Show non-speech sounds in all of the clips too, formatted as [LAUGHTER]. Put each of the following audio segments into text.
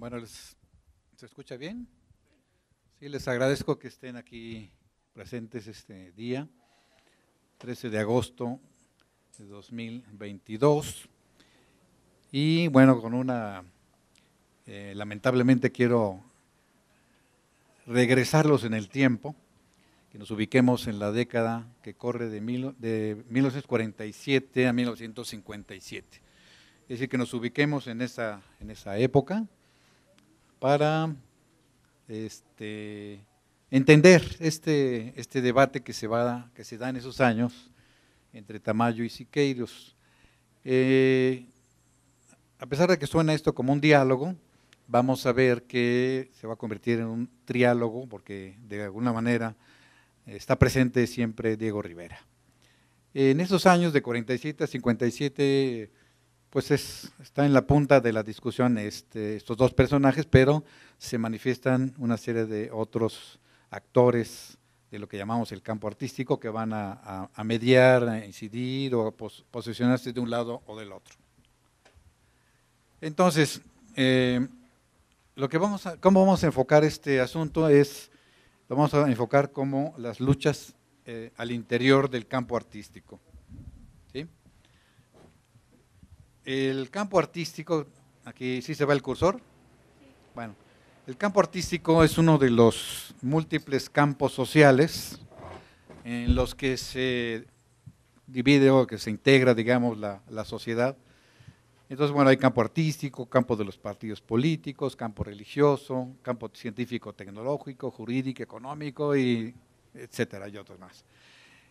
Bueno, les, ¿se escucha bien? Sí, les agradezco que estén aquí presentes este día, 13 de agosto de 2022. Y bueno, con una, eh, lamentablemente quiero regresarlos en el tiempo, que nos ubiquemos en la década que corre de, de 1947 a 1957. Es decir, que nos ubiquemos en esa, en esa época, para este, entender este, este debate que se, va, que se da en esos años entre Tamayo y Siqueiros. Eh, a pesar de que suena esto como un diálogo, vamos a ver que se va a convertir en un triálogo, porque de alguna manera está presente siempre Diego Rivera. En esos años de 47 a 57 pues está en la punta de la discusión este, estos dos personajes, pero se manifiestan una serie de otros actores de lo que llamamos el campo artístico que van a, mediar, a incidir o a posicionarse de un lado o del otro. Entonces, eh, lo que cómo vamos a enfocar este asunto es, lo vamos a enfocar como las luchas eh, al interior del campo artístico. El campo artístico, aquí sí se va el cursor. Bueno, el campo artístico es uno de los múltiples campos sociales en los que se divide o que se integra, digamos, la, la sociedad. Entonces, bueno, hay campo artístico, campo de los partidos políticos, campo religioso, campo científico, tecnológico, jurídico, económico y etcétera, y otros más.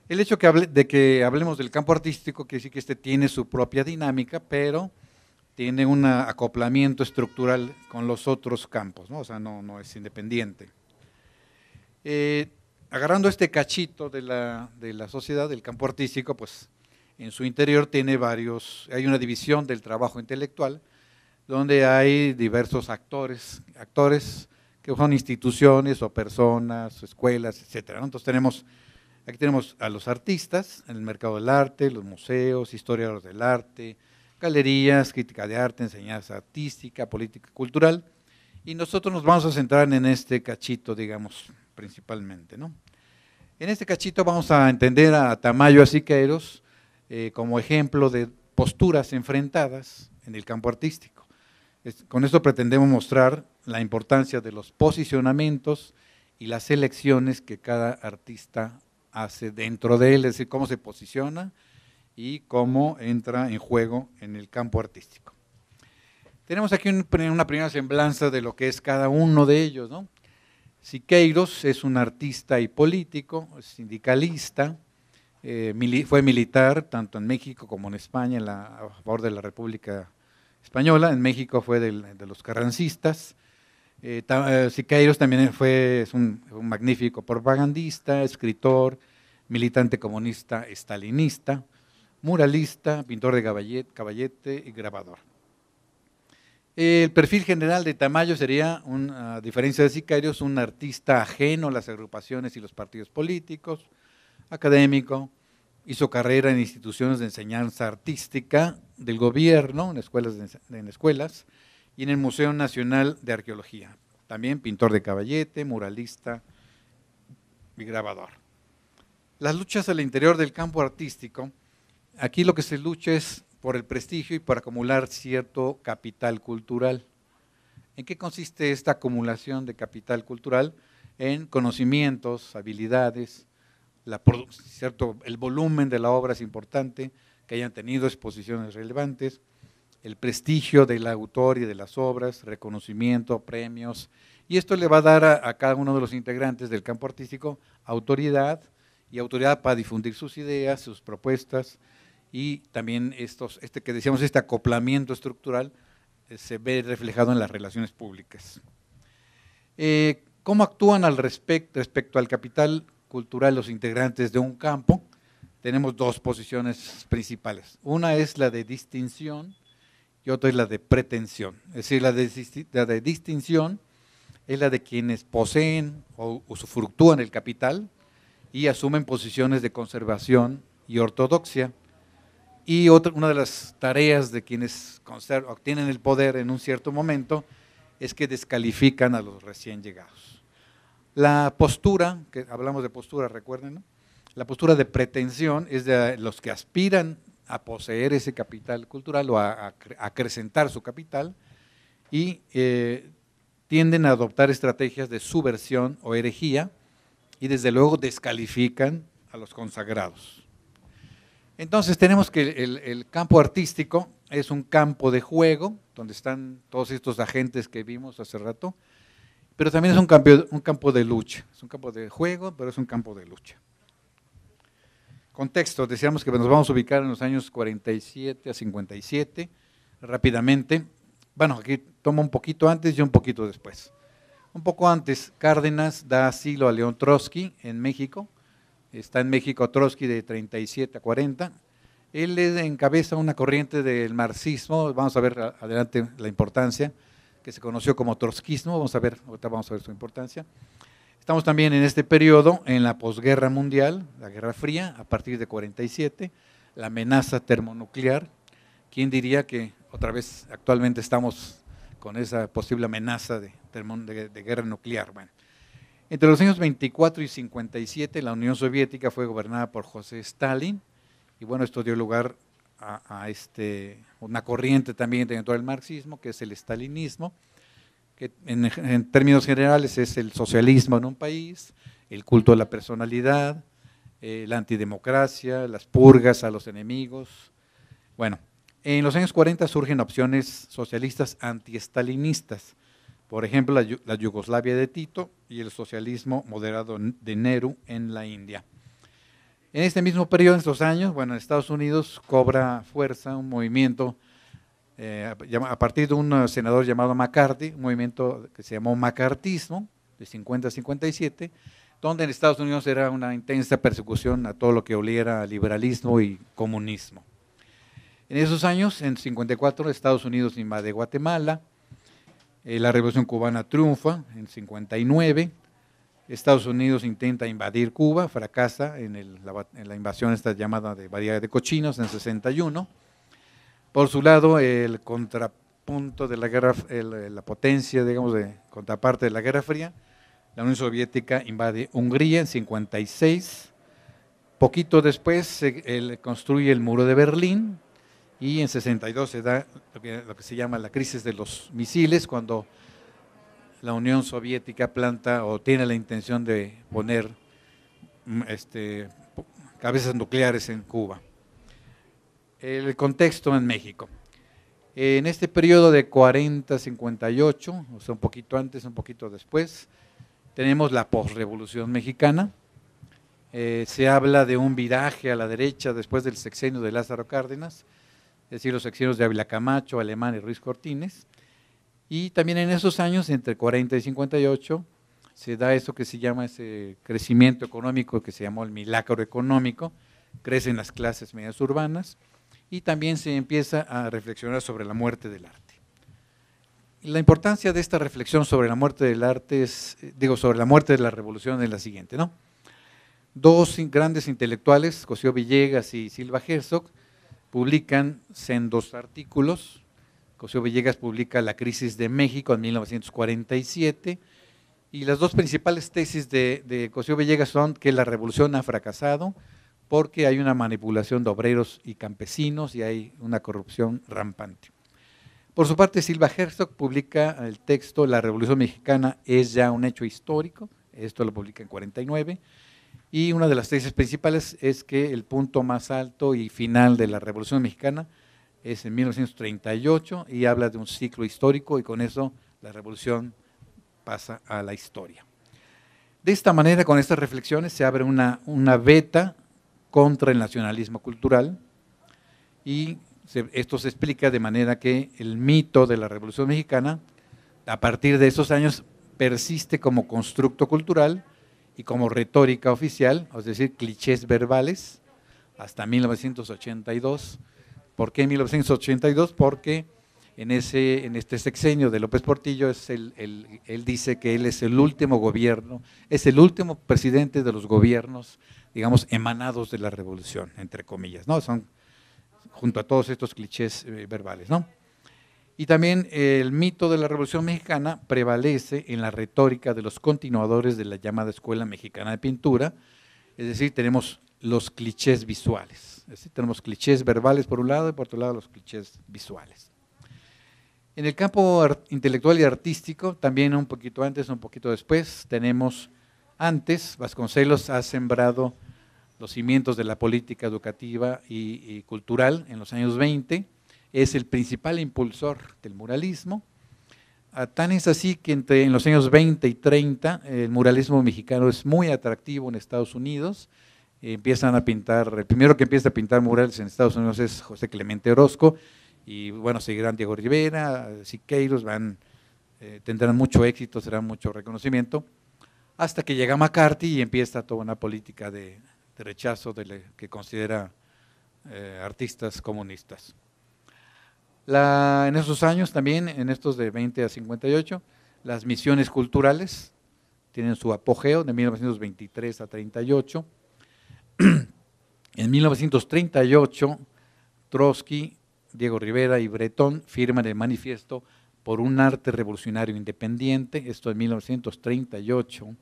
El hecho que de que hablemos del campo artístico quiere decir que este tiene su propia dinámica, pero tiene un acoplamiento estructural con los otros campos, ¿no? o sea, no, es independiente. Eh, agarrando este cachito de la, sociedad, del campo artístico, pues en su interior tiene varios, hay una división del trabajo intelectual, donde hay diversos actores, actores que son instituciones o personas, escuelas, etc. Entonces tenemos Aquí tenemos a los artistas, en el mercado del arte, los museos, historiadores del arte, galerías, crítica de arte, enseñanza artística, política cultural. Y nosotros nos vamos a centrar en este cachito, digamos, principalmente. ¿no? En este cachito vamos a entender a Tamayo Asiqueiros eh, como ejemplo de posturas enfrentadas en el campo artístico. con esto pretendemos mostrar la importancia de los posicionamientos y las elecciones que cada artista hace dentro de él, es decir, cómo se posiciona y cómo entra en juego en el campo artístico. Tenemos aquí una primera semblanza de lo que es cada uno de ellos. Siqueiros es un artista y político, sindicalista, eh, fue militar tanto en México como en España en a favor de la República Española. En México fue de los carrancistas. Eh, eh, Siqueiros también fue es un, magnífico propagandista, escritor, militante comunista estalinista, muralista, pintor de caballete, y grabador. El perfil general de Tamayo sería, a diferencia de Sicarios, un artista ajeno a las agrupaciones y los partidos políticos, académico, hizo carrera en instituciones de enseñanza artística del gobierno, en escuelas, en escuelas y en el Museo Nacional de Arqueología. También pintor de caballete, muralista y grabador. Las luchas al interior del campo artístico, aquí lo que se lucha es por el prestigio y por acumular cierto capital cultural. ¿En qué consiste esta acumulación de capital cultural? En conocimientos, habilidades, cierto, el volumen de la obra es importante, que hayan tenido exposiciones relevantes, el prestigio del autor y de las obras, reconocimiento, premios, y esto le va a dar a cada uno de los integrantes del campo artístico autoridad, y autoridad para difundir sus ideas, sus propuestas y también este que decíamos, este acoplamiento estructural eh, se ve reflejado en las relaciones públicas. Eh, ¿Cómo actúan al respecto, respecto al capital cultural los integrantes de un campo? Tenemos dos posiciones principales. Una es la de distinción y otra es la de pretensión. Es decir, la de, distinción es la de quienes poseen o usufructúan el capital, y asumen posiciones de conservación y ortodoxia. Y otra, una de las tareas de quienes obtienen el poder en un cierto momento es que descalifican a los recién llegados. La postura, que hablamos de postura, recuerden, la postura de pretensión es de los que aspiran a poseer ese capital cultural o a, acrecentar su capital y eh, tienden a adoptar estrategias de subversión o herejía y desde luego descalifican a los consagrados. Entonces tenemos que el, campo artístico es un campo de juego, donde están todos estos agentes que vimos hace rato, pero también es un, campo, un campo de lucha, es un campo de juego, pero es un campo de lucha. Contexto, decíamos que nos vamos a ubicar en los años 47 a 57, rápidamente. Bueno, aquí tomo un poquito antes y un poquito después. Un poco antes, Cárdenas da asilo a León Trotsky en México. Está en México Trotsky de 37 a 40. Él encabeza una corriente del marxismo, vamos a ver adelante la importancia, que se conoció como trotskismo, vamos a ver, vamos a ver su importancia. Estamos también en este periodo, en la posguerra mundial, la Guerra Fría, a partir de 47, la amenaza termonuclear. ¿Quién diría que otra vez actualmente estamos con esa posible amenaza de, de guerra nuclear. Bueno, entre los años 24 y 57 la Unión Soviética fue gobernada por José Stalin y bueno, esto dio lugar a, este, una corriente también dentro del marxismo que es el stalinismo, que en, términos generales es el socialismo en un país, el culto a la personalidad, eh, la antidemocracia, las purgas a los enemigos. Bueno, en los años 40 surgen opciones socialistas antiestalinistas, por ejemplo, la, Yugoslavia de Tito y el socialismo moderado de Nehru en la India. En este mismo periodo, en estos años, bueno, en Estados Unidos cobra fuerza un movimiento eh, a partir de un uh, senador llamado McCarthy, un movimiento que se llamó Macartismo, de 50 a 57, donde en Estados Unidos era una intensa persecución a todo lo que oliera liberalismo y comunismo. En esos años, en 54, Estados Unidos invade Guatemala, eh, la Revolución Cubana triunfa en 59, Estados Unidos intenta invadir Cuba, fracasa en, la, invasión esta llamada de Bahía de Cochinos en 61. Por su lado, el contrapunto de la guerra, eh, la potencia, digamos, de contraparte de la Guerra Fría, la Unión Soviética invade Hungría en 56. Poquito después se construye el muro de Berlín, y en 62 se da lo que, se llama la crisis de los misiles, cuando la Unión Soviética planta o tiene la intención de poner mm, este, cabezas nucleares en Cuba. El contexto en México. En este periodo de 40-58, o sea, un poquito antes, un poquito después, tenemos la posrevolución mexicana. Eh, se habla de un viraje a la derecha después del sexenio de Lázaro Cárdenas es decir, los exilios de Ávila Camacho, Alemán y Ruiz Cortines. Y también en esos años, entre 40 y 58, se da eso que se llama ese crecimiento económico que se llamó el milagro económico, crecen las clases medias urbanas y también se empieza a reflexionar sobre la muerte del arte. La importancia de esta reflexión sobre la muerte del arte es, eh, digo, sobre la muerte de la revolución es la siguiente, ¿no? Dos grandes intelectuales, José Villegas y Silva Herzog, publican sendos artículos. Cosío Villegas publica La crisis de México en 1947. Y las dos principales tesis de, de Cosío Villegas son que la revolución ha fracasado porque hay una manipulación de obreros y campesinos y hay una corrupción rampante. Por su parte, Silva Herzog publica el texto La Revolución Mexicana es ya un hecho histórico, esto lo publica en 1949. Y una de las tesis principales es que el punto más alto y final de la Revolución Mexicana es en 1938 y habla de un ciclo histórico y con eso la revolución pasa a la historia. De esta manera, con estas reflexiones, se abre una, una beta contra el nacionalismo cultural y esto se explica de manera que el mito de la Revolución Mexicana, a partir de esos años, persiste como constructo cultural y como retórica oficial, es decir, clichés verbales, hasta 1982. ¿Por qué 1982? Porque en, ese, en este sexenio de López Portillo, es él dice que él es el último gobierno, es el último presidente de los gobiernos, digamos, emanados de la revolución, entre comillas, ¿no? Son junto a todos estos clichés eh, verbales, ¿no? Y también el mito de la Revolución Mexicana prevalece en la retórica de los continuadores de la llamada Escuela Mexicana de Pintura, es decir, tenemos los clichés visuales. Es tenemos clichés verbales por un lado y por otro lado los clichés visuales. En el campo intelectual y artístico, también un poquito antes, un poquito después, tenemos antes, Vasconcelos ha sembrado los cimientos de la política educativa y, y cultural en los años 20, es el principal impulsor del muralismo. Ah, tan es así que entre, en los años 20 y 30 el muralismo mexicano es muy atractivo en Estados Unidos. empiezan a pintar, el primero que empieza a pintar murales en Estados Unidos es José Clemente Orozco y bueno, seguirán Diego Rivera, Siqueiros, van, eh, tendrán mucho éxito, serán mucho reconocimiento, hasta que llega McCarthy y empieza toda una política de, rechazo de que considera eh, artistas comunistas en esos años también, en estos de 20 a 58, las misiones culturales tienen su apogeo de 1923 a 38. En 1938, Trotsky, Diego Rivera y Bretón firman el manifiesto por un arte revolucionario independiente, esto en 1938,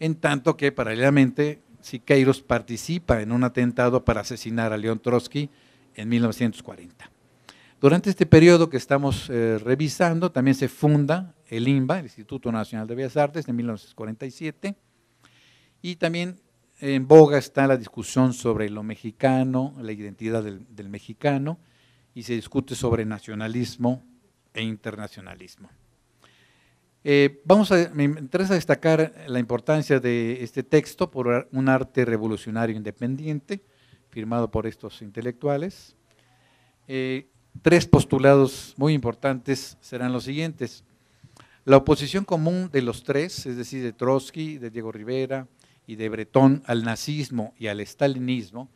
en tanto que paralelamente Siqueiros participa en un atentado para asesinar a León Trotsky en 1940. Durante este periodo que estamos eh, revisando, también se funda el INBA, el Instituto Nacional de Bellas Artes, de 1947, y también en boga está la discusión sobre lo mexicano, la identidad del, mexicano, y se discute sobre nacionalismo e internacionalismo. Eh, vamos a, me interesa destacar la importancia de este texto por un arte revolucionario independiente, firmado por estos intelectuales. Eh, tres postulados muy importantes serán los siguientes. La oposición común de los tres, es decir, de Trotsky, de Diego Rivera y de Bretón al nazismo y al estalinismo,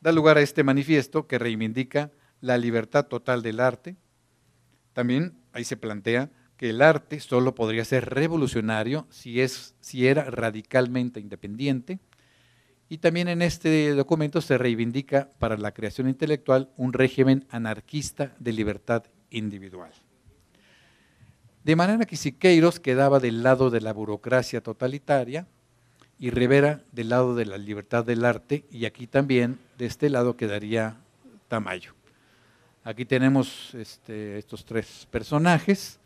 da lugar a este manifiesto que reivindica la libertad total del arte. También ahí se plantea que el arte solo podría ser revolucionario si, es, si era radicalmente independiente y también en este documento se reivindica para la creación intelectual un régimen anarquista de libertad individual. De manera que Siqueiros quedaba del lado de la burocracia totalitaria y Rivera del lado de la libertad del arte y aquí también de este lado quedaría Tamayo. Aquí tenemos este, estos tres personajes.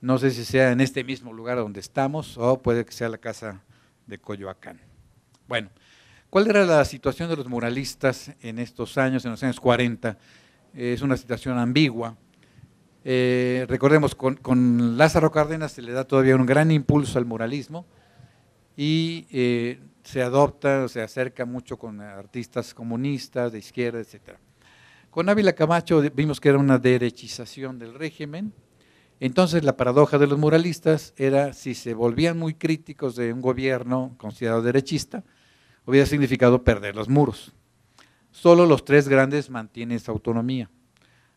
No sé si sea en este mismo lugar donde estamos o puede que sea la casa de Coyoacán. Bueno, ¿Cuál era la situación de los muralistas en estos años, en los años 40? Eh, es una situación ambigua. Eh, recordemos, con, Lázaro Cárdenas se le da todavía un gran impulso al muralismo y eh, se adopta, se acerca mucho con artistas comunistas, de izquierda, etc. Con Ávila Camacho vimos que era una derechización del régimen, entonces la paradoja de los muralistas era si se volvían muy críticos de un gobierno considerado derechista, había significado perder los muros. Solo los tres grandes mantienen esa autonomía.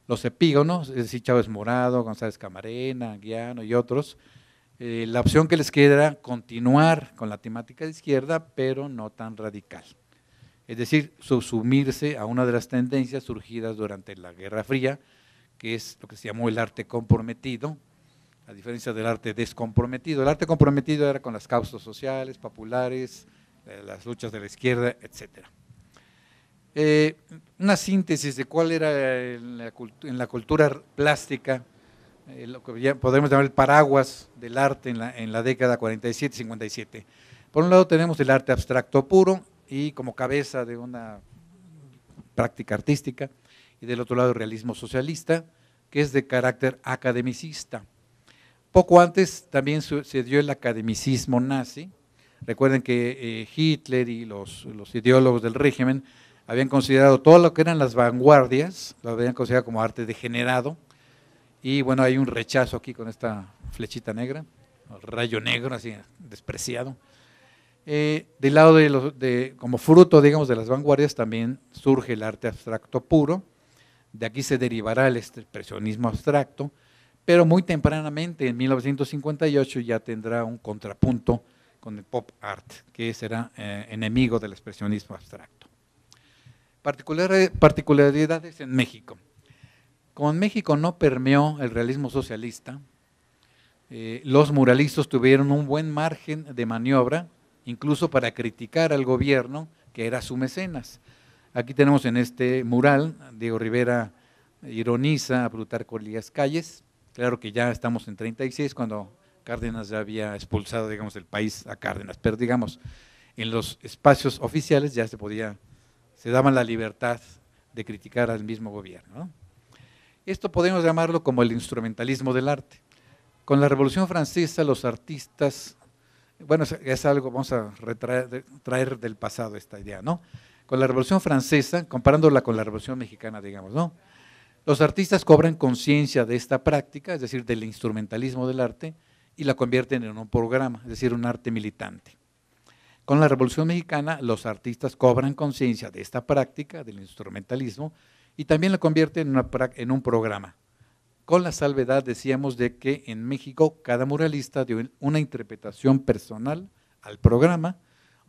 Los epígonos, es decir, Chávez Morado, González Camarena, Guiano y otros, eh, la opción que les queda era continuar con la temática de izquierda, pero no tan radical. Es decir, subsumirse a una de las tendencias surgidas durante la Guerra Fría, que es lo que se llamó el arte comprometido, a diferencia del arte descomprometido. El arte comprometido era con las causas sociales, populares, eh, las luchas de la izquierda, etcétera. Eh, una síntesis de cuál era eh, en la, cultura plástica, lo que ya podemos llamar el paraguas del arte en la, en la década 47-57. Por un lado tenemos el arte abstracto puro y como cabeza de una práctica artística, y del otro lado el realismo socialista, que es de carácter academicista. Poco antes también sucedió el academicismo nazi, Recuerden que eh, Hitler y los, ideólogos del régimen habían considerado todo lo que eran las vanguardias, lo habían considerado como arte degenerado. Y bueno, hay un rechazo aquí con esta flechita negra, el rayo negro, así despreciado. Eh, del lado de, los, de, como fruto, digamos, de las vanguardias también surge el arte abstracto puro. De aquí se derivará el expresionismo abstracto, pero muy tempranamente, en 1958, ya tendrá un contrapunto con el pop art, que será eh, enemigo del expresionismo abstracto. particularidades en México. como en México no permeó el realismo socialista, eh, los muralistas tuvieron un buen margen de maniobra, incluso para criticar al gobierno, que era su mecenas. Aquí tenemos en este mural, Diego Rivera ironiza a Plutarco Elías Calles, claro que ya estamos en 36 cuando Cárdenas ya había expulsado, digamos, del país a Cárdenas, pero digamos, en los espacios oficiales ya se podía, se daban la libertad de criticar al mismo gobierno. Esto podemos llamarlo como el instrumentalismo del arte. Con la Revolución Francesa los artistas, bueno, es algo, vamos a traer del pasado esta idea, ¿no? Con la Revolución Francesa, comparándola con la Revolución Mexicana, digamos, ¿no? Los artistas cobran conciencia de esta práctica, es decir, del instrumentalismo del arte, y la convierten en un programa, es decir, un arte militante. Con la Revolución Mexicana, los artistas cobran conciencia de esta práctica, del instrumentalismo, y también la convierten en, un programa. Con la salvedad, decíamos, de que en México cada muralista dio una interpretación personal al programa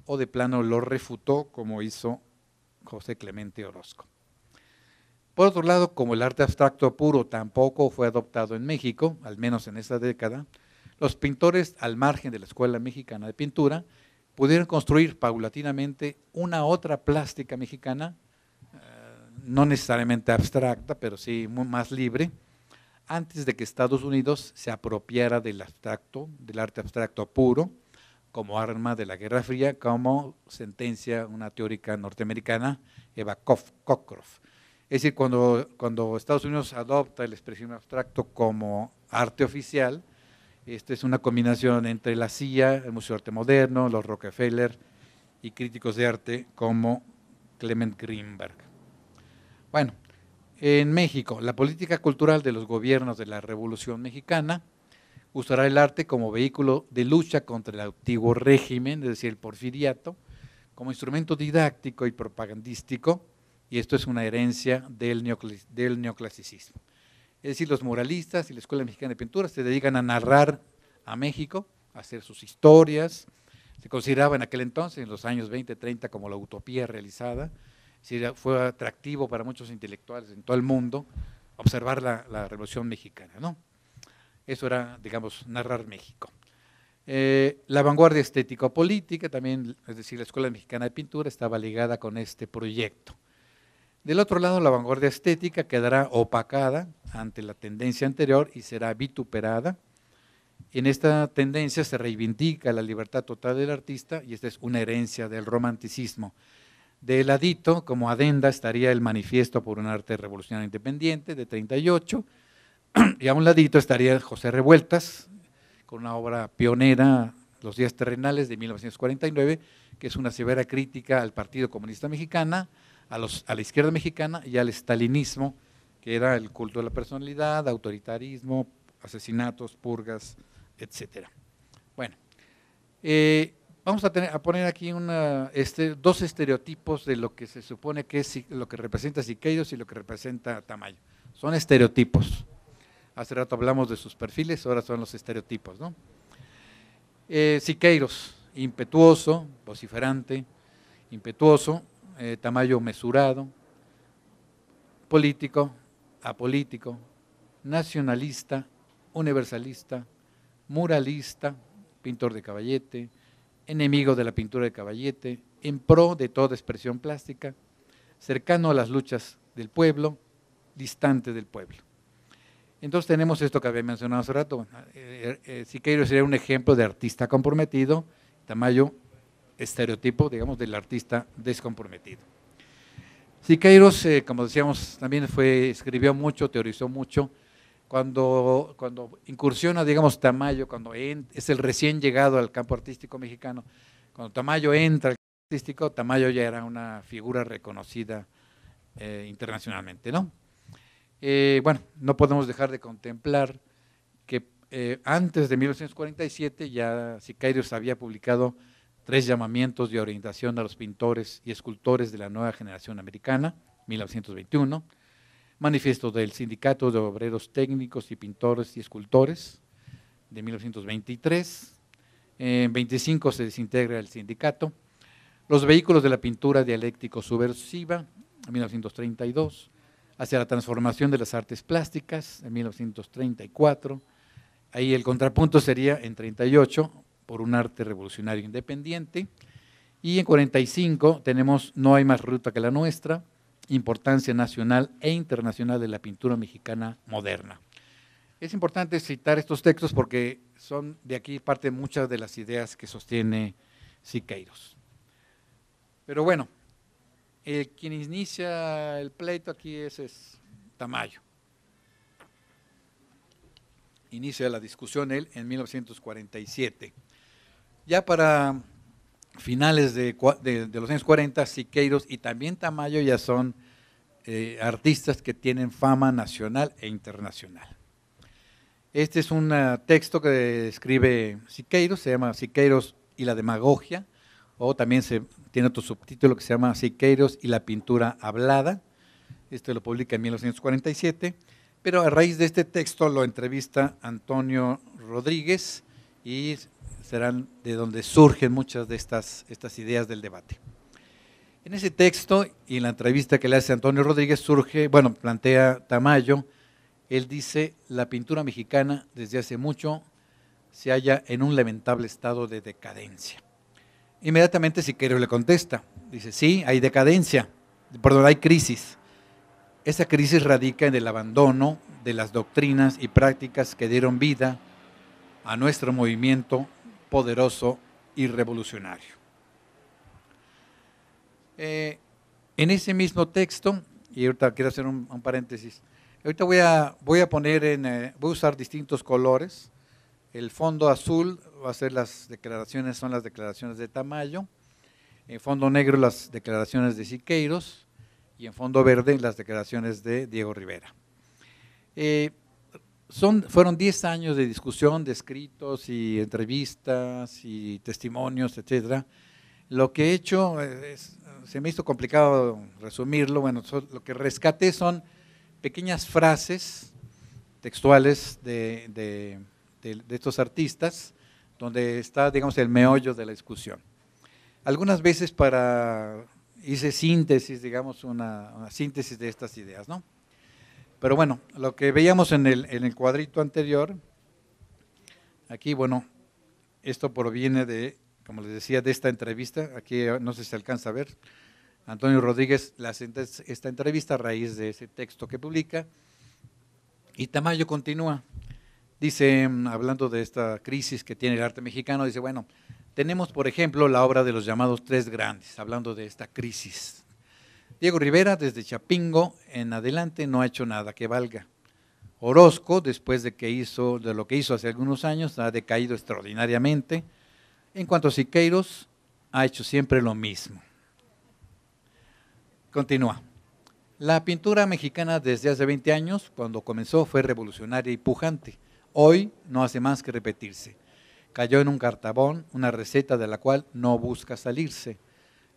o de plano lo refutó, como hizo José Clemente Orozco. Por otro lado, como el arte abstracto puro tampoco fue adoptado en México, al menos en esa década, los pintores, al margen de la Escuela Mexicana de Pintura, pudieron construir paulatinamente una otra plástica mexicana, eh, no necesariamente abstracta, pero sí más libre, antes de que Estados Unidos se apropiara del abstracto, del arte abstracto puro, como arma de la Guerra Fría, como sentencia una teórica norteamericana, Eva Cockroft. Es decir, cuando, cuando Estados Unidos adopta el expresión abstracto como arte oficial, esta es una combinación entre la CIA, el Museo de Arte Moderno, los Rockefeller y críticos de arte como Clement Greenberg. Bueno, en México, la política cultural de los gobiernos de la Revolución Mexicana usará el arte como vehículo de lucha contra el antiguo régimen, es decir, el porfiriato, como instrumento didáctico y propagandístico, y esto es una herencia del, neoclasicismo. Es decir, los muralistas y la Escuela Mexicana de Pintura se dedican a narrar a México, a hacer sus historias. Se consideraba en aquel entonces, en los años 20, 30, como la utopía realizada. fue atractivo para muchos intelectuales en todo el mundo observar la, Revolución Mexicana. ¿no? Eso era, digamos, narrar México. Eh, la vanguardia estético-política, también, es decir, la Escuela Mexicana de Pintura estaba ligada con este proyecto. Del otro lado, la vanguardia estética quedará opacada ante la tendencia anterior y será vituperada. En esta tendencia se reivindica la libertad total del artista y esta es una herencia del romanticismo. De ladito, como adenda, estaría el manifiesto por un arte revolucionario independiente de 38 [CLEARS THROAT] y a un ladito estaría José Revueltas con una obra pionera, Los días terrenales de 1949, que es una severa crítica al Partido Comunista Mexicana, a, la izquierda mexicana y al estalinismo, que era el culto de la personalidad, autoritarismo, asesinatos, purgas, etcétera. Bueno, eh, vamos a, poner aquí este, dos estereotipos de lo que se supone que es lo que representa Siqueiros y lo que representa Tamayo. Son estereotipos. Hace rato hablamos de sus perfiles, ahora son los estereotipos, ¿no? Eh, Siqueiros, impetuoso, vociferante, impetuoso, eh, tamayo mesurado, político, apolítico, nacionalista, universalista, muralista, pintor de caballete, enemigo de la pintura de caballete, en pro de toda expresión plástica, cercano a las luchas del pueblo, distante del pueblo. Entonces tenemos esto que había mencionado hace rato. Eh, eh, Siqueiro sería un ejemplo de artista comprometido, Tamayo estereotipo, digamos, del artista descomprometido. Siqueiros, eh, como decíamos, también fue, escribió mucho, teorizó mucho. Cuando, cuando incursiona, digamos, Tamayo, cuando es el recién llegado al campo artístico mexicano, cuando Tamayo entra al campo artístico, Tamayo ya era una figura reconocida eh, internacionalmente, ¿no? Eh, bueno, no podemos dejar de contemplar que antes de 1947 ya Siqueiros había publicado tres llamamientos de orientación a los pintores y escultores de la nueva generación americana, 1921, manifiesto del Sindicato de Obreros Técnicos y Pintores y Escultores, de 1923, en 25 se desintegra el sindicato, los vehículos de la pintura dialéctico subversiva, 1932, hacia la transformación de las artes plásticas, en 1934, ahí el contrapunto sería en 38, por un arte revolucionario independiente. Y en 45 tenemos No hay más ruta que la nuestra, importancia nacional e internacional de la pintura mexicana moderna. Es importante citar estos textos porque son de aquí parte muchas de las ideas que sostiene Siqueiros. Pero bueno, quien inicia el pleito aquí es, es, Tamayo. Inicia la discusión él en 1947. Ya para finales de, los años 40, Siqueiros y también Tamayo ya son eh, artistas que tienen fama nacional e internacional. Este es un ah, texto que escribe Siqueiros, se llama Siqueiros y la demagogia, o también se, tiene otro subtítulo que se llama Siqueiros y la pintura hablada. Este lo publica en 1947, pero a raíz de este texto lo entrevista Antonio Rodríguez y serán de donde surgen muchas de estas, estas ideas del debate. En ese texto y en la entrevista que le hace Antonio Rodríguez surge, bueno, plantea Tamayo, él dice, la pintura mexicana desde hace mucho se halla en un lamentable estado de decadencia. Inmediatamente Siquero le contesta, dice, sí, hay decadencia, perdón, hay crisis. Esa crisis radica en el abandono de las doctrinas y prácticas que dieron vida a nuestro movimiento poderoso y revolucionario. Eh, en ese mismo texto, y ahorita quiero hacer un, paréntesis, ahorita voy a, voy a poner en, eh, voy a usar distintos colores. El fondo azul va a ser las declaraciones, son las declaraciones de Tamayo. En fondo negro las declaraciones de Siqueiros y en fondo verde las declaraciones de Diego Rivera. Eh, fueron 10 años de discusión, de escritos y entrevistas y testimonios, etcétera. Lo que he hecho, eh, se me hizo complicado resumirlo, bueno, lo que rescaté son pequeñas frases textuales de, estos artistas, donde está, digamos, el meollo de la discusión. Algunas veces para hice síntesis, digamos, una, síntesis de estas ideas, ¿no? Pero bueno, lo que veíamos en el, en cuadrito anterior, aquí, bueno, esto proviene de, como les decía, de esta entrevista. Aquí eh, no sé si se alcanza a ver. Antonio Rodríguez la esta entrevista a raíz de ese texto que publica. Y Tamayo continúa. Dice, mm, hablando de esta crisis que tiene el arte mexicano, dice, bueno, tenemos, por ejemplo, la obra de los llamados tres grandes, hablando de esta crisis Diego Rivera, desde Chapingo en adelante, no ha hecho nada que valga. Orozco, después de, que hizo, de lo que hizo hace algunos años, ha decaído extraordinariamente. En cuanto a Siqueiros, ha hecho siempre lo mismo. Continúa. La pintura mexicana desde hace 20 años, cuando comenzó, fue revolucionaria y pujante. Hoy no hace más que repetirse. Cayó en un cartabón, una receta de la cual no busca salirse.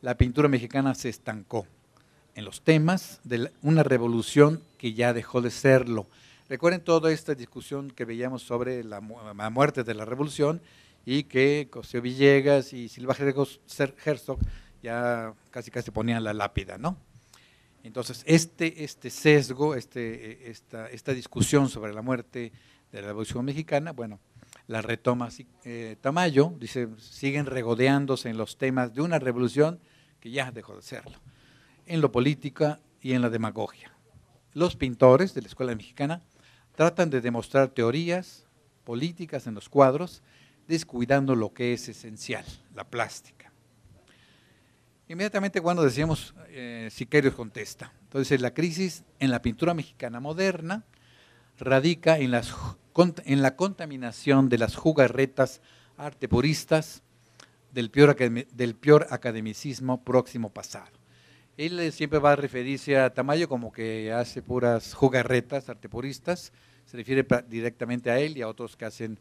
La pintura mexicana se estancó en los temas de una revolución que ya dejó de serlo. Recuerden toda esta discusión que veíamos sobre la, muerte de la revolución y que José Villegas y Silva Herzog ya casi casi ponían la lápida, ¿no? Entonces, este, este sesgo, este, e, esta, esta discusión sobre la muerte de la Revolución Mexicana, bueno, la retoma eh, Tamayo, dice, siguen regodeándose en los temas de una revolución que ya dejó de serlo en lo política y en la demagogia. Los pintores de la escuela mexicana tratan de demostrar teorías políticas en los cuadros, descuidando lo que es esencial, la plástica. Inmediatamente cuando decíamos, eh, contesta, entonces la crisis en la pintura mexicana moderna radica en, la contaminación de las jugarretas artepuristas del peor, del peor academicismo próximo pasado. Él siempre va a referirse a Tamayo como que hace puras jugarretas puristas, se refiere directamente a él y a otros que hacen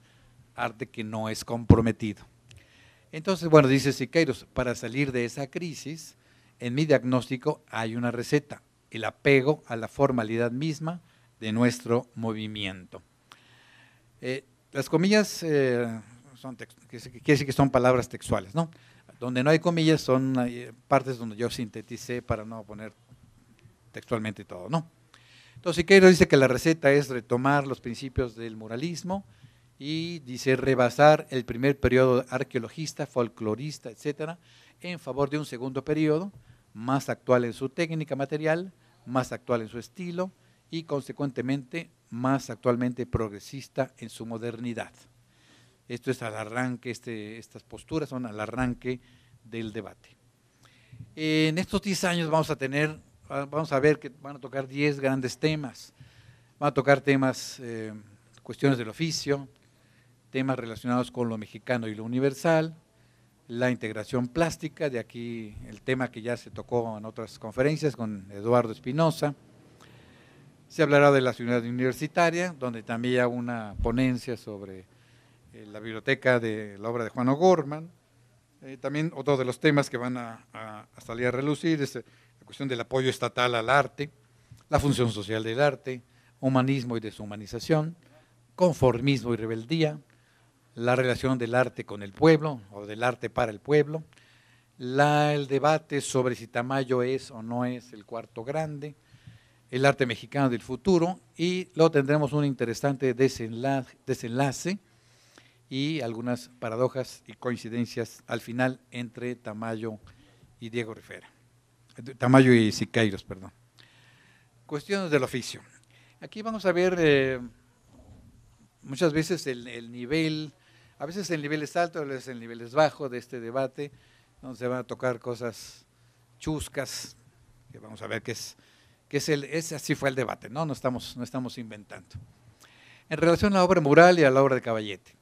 arte que no es comprometido. Entonces, bueno, dice Siqueiros, para salir de esa crisis, en mi diagnóstico hay una receta, el apego a la formalidad misma de nuestro movimiento. Eh, las comillas eh, son quiere decir que son palabras textuales, ¿no? Donde no hay comillas son eh, partes donde yo sinteticé para no poner textualmente todo, ¿no? Entonces Quiero dice que la receta es retomar los principios del muralismo y dice rebasar el primer periodo arqueologista, folclorista, etcétera, en favor de un segundo periodo más actual en su técnica material, más actual en su estilo y consecuentemente más actualmente progresista en su modernidad. Esto es al arranque, este, estas posturas son al arranque del debate. En estos 10 años vamos a tener, vamos a ver que van a tocar 10 grandes temas. Van a tocar temas, eh, cuestiones del oficio, temas relacionados con lo mexicano y lo universal, la integración plástica, de aquí el tema que ya se tocó en otras conferencias con Eduardo Espinosa. Se hablará de la ciudad universitaria, donde también hay una ponencia sobre eh, la biblioteca de la obra de Juan O'Gorman. Eh, también otro de los temas que van a, salir a relucir es eh, la cuestión del apoyo estatal al arte, la función social del arte, humanismo y deshumanización, conformismo y rebeldía, la relación del arte con el pueblo o del arte para el pueblo, el debate sobre si Tamayo es o no es el cuarto grande, el arte mexicano del futuro y luego tendremos un interesante desenlace y algunas paradojas y coincidencias al final entre Tamayo y Diego Rivera. Eh, Tamayo y Siqueiros, perdón. Cuestiones del oficio. Aquí vamos a ver eh, muchas veces el, nivel, a veces el nivel es alto, a veces el nivel es bajo de este debate, donde se van a tocar cosas chuscas, que vamos a ver qué es, es el, ese así fue el debate, ¿no? No estamos, no estamos inventando. En relación a la obra mural y a la obra de caballete.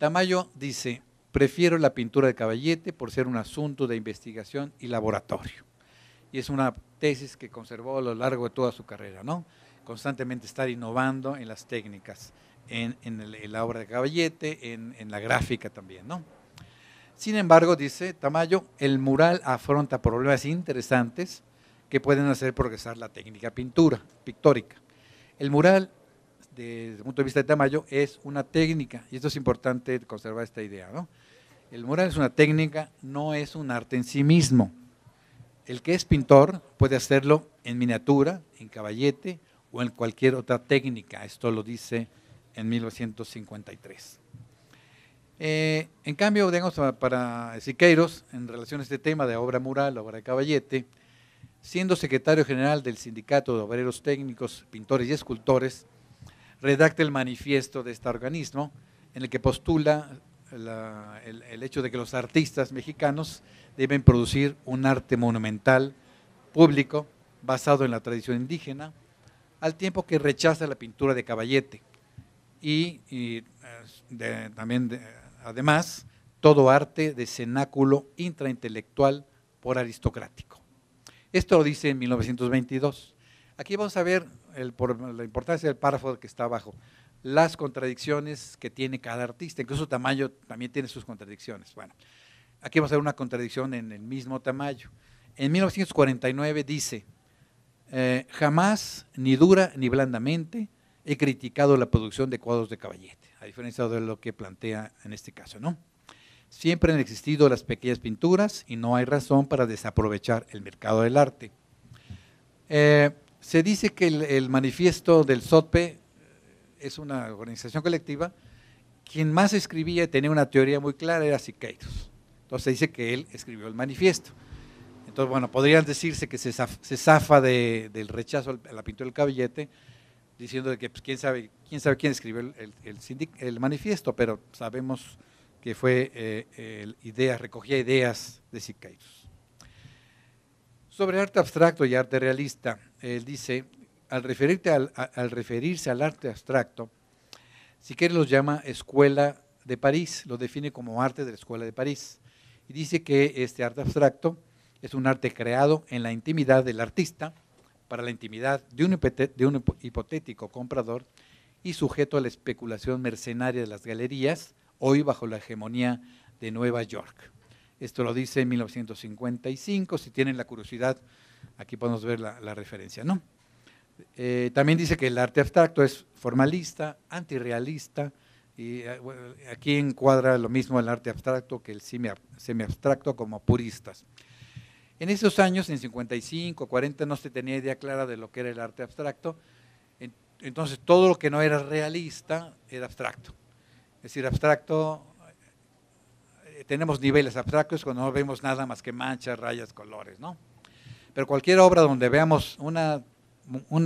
Tamayo dice, prefiero la pintura de caballete por ser un asunto de investigación y laboratorio. Y es una tesis que conservó a lo largo de toda su carrera, ¿no? Constantemente estar innovando en las técnicas, en, la obra de caballete, en, la gráfica también, ¿no? Sin embargo, dice Tamayo, el mural afronta problemas interesantes que pueden hacer progresar la técnica pintura, pictórica. El mural desde el punto de vista de Tamayo, es una técnica, y esto es importante conservar esta idea, El mural es una técnica, no es un arte en sí mismo. El que es pintor puede hacerlo en miniatura, en caballete o en cualquier otra técnica. Esto lo dice en 1953. Eh, en cambio, digamos, para Siqueiros, en relación a este tema de obra mural, obra de caballete, siendo secretario general del Sindicato de Obreros Técnicos, Pintores y Escultores, redacta el manifiesto de este organismo en el que postula el, hecho de que los artistas mexicanos deben producir un arte monumental público basado en la tradición indígena, al tiempo que rechaza la pintura de caballete y, eh, también además todo arte de cenáculo intraintelectual por aristocrático. Esto lo dice en 1922. Aquí vamos a ver por la importancia del párrafo que está abajo, las contradicciones que tiene cada artista, incluso tamaño también tiene sus contradicciones. Bueno, aquí vamos a ver una contradicción en el mismo tamaño. En 1949 dice, eh, jamás, ni dura ni blandamente, he criticado la producción de cuadros de caballete, a diferencia de lo que plantea en este caso, ¿no? Siempre han existido las pequeñas pinturas y no hay razón para desaprovechar el mercado del arte. Eh, se dice que el, manifiesto del SOTPE eh, es una organización colectiva. Quien más escribía y tenía una teoría muy clara era Siqueiros. Entonces se dice que él escribió el manifiesto. Entonces, bueno, podrían decirse que se zafa, del rechazo a la pintura del cabillete, diciendo que pues, quién sabe quién sabe quién escribió el, manifiesto, pero sabemos que fue eh, ideas, recogía ideas de Siqueiros. Sobre arte abstracto y arte realista, él dice, al, referirse al arte abstracto, siquiera los llama Escuela de París, lo define como arte de la Escuela de París. Y dice que este arte abstracto es un arte creado en la intimidad del artista para la intimidad de un, de un hipotético comprador y sujeto a la especulación mercenaria de las galerías, hoy bajo la hegemonía de Nueva York. Esto lo dice en 1955, si tienen la curiosidad Aquí podemos ver la, referencia, ¿no? Eh, también dice que el arte abstracto es formalista, antirrealista, y eh, aquí encuadra lo mismo el arte abstracto que el semi-abstracto como puristas. En esos años, en 55, 40, no se tenía idea clara de lo que era el arte abstracto, entonces todo lo que no era realista era abstracto. Es decir, abstracto, eh, tenemos niveles abstractos cuando no vemos nada más que manchas, rayas, colores, ¿no? Pero cualquier obra donde veamos una,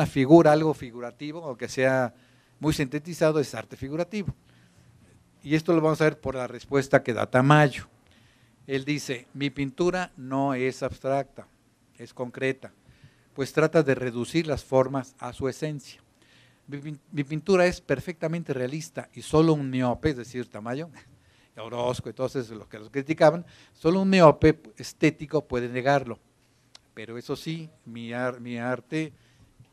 figura, algo figurativo, o que sea muy sintetizado, es arte figurativo. Y esto lo vamos a ver por la respuesta que da Tamayo. Él dice, mi pintura no es abstracta, es concreta, pues trata de reducir las formas a su esencia. Mi, pintura es perfectamente realista y solo un miope, es decir, Tamayo, [LAUGHS] Orozco y todos esos los que los criticaban, solo un miope estético puede negarlo pero eso sí, mi, arte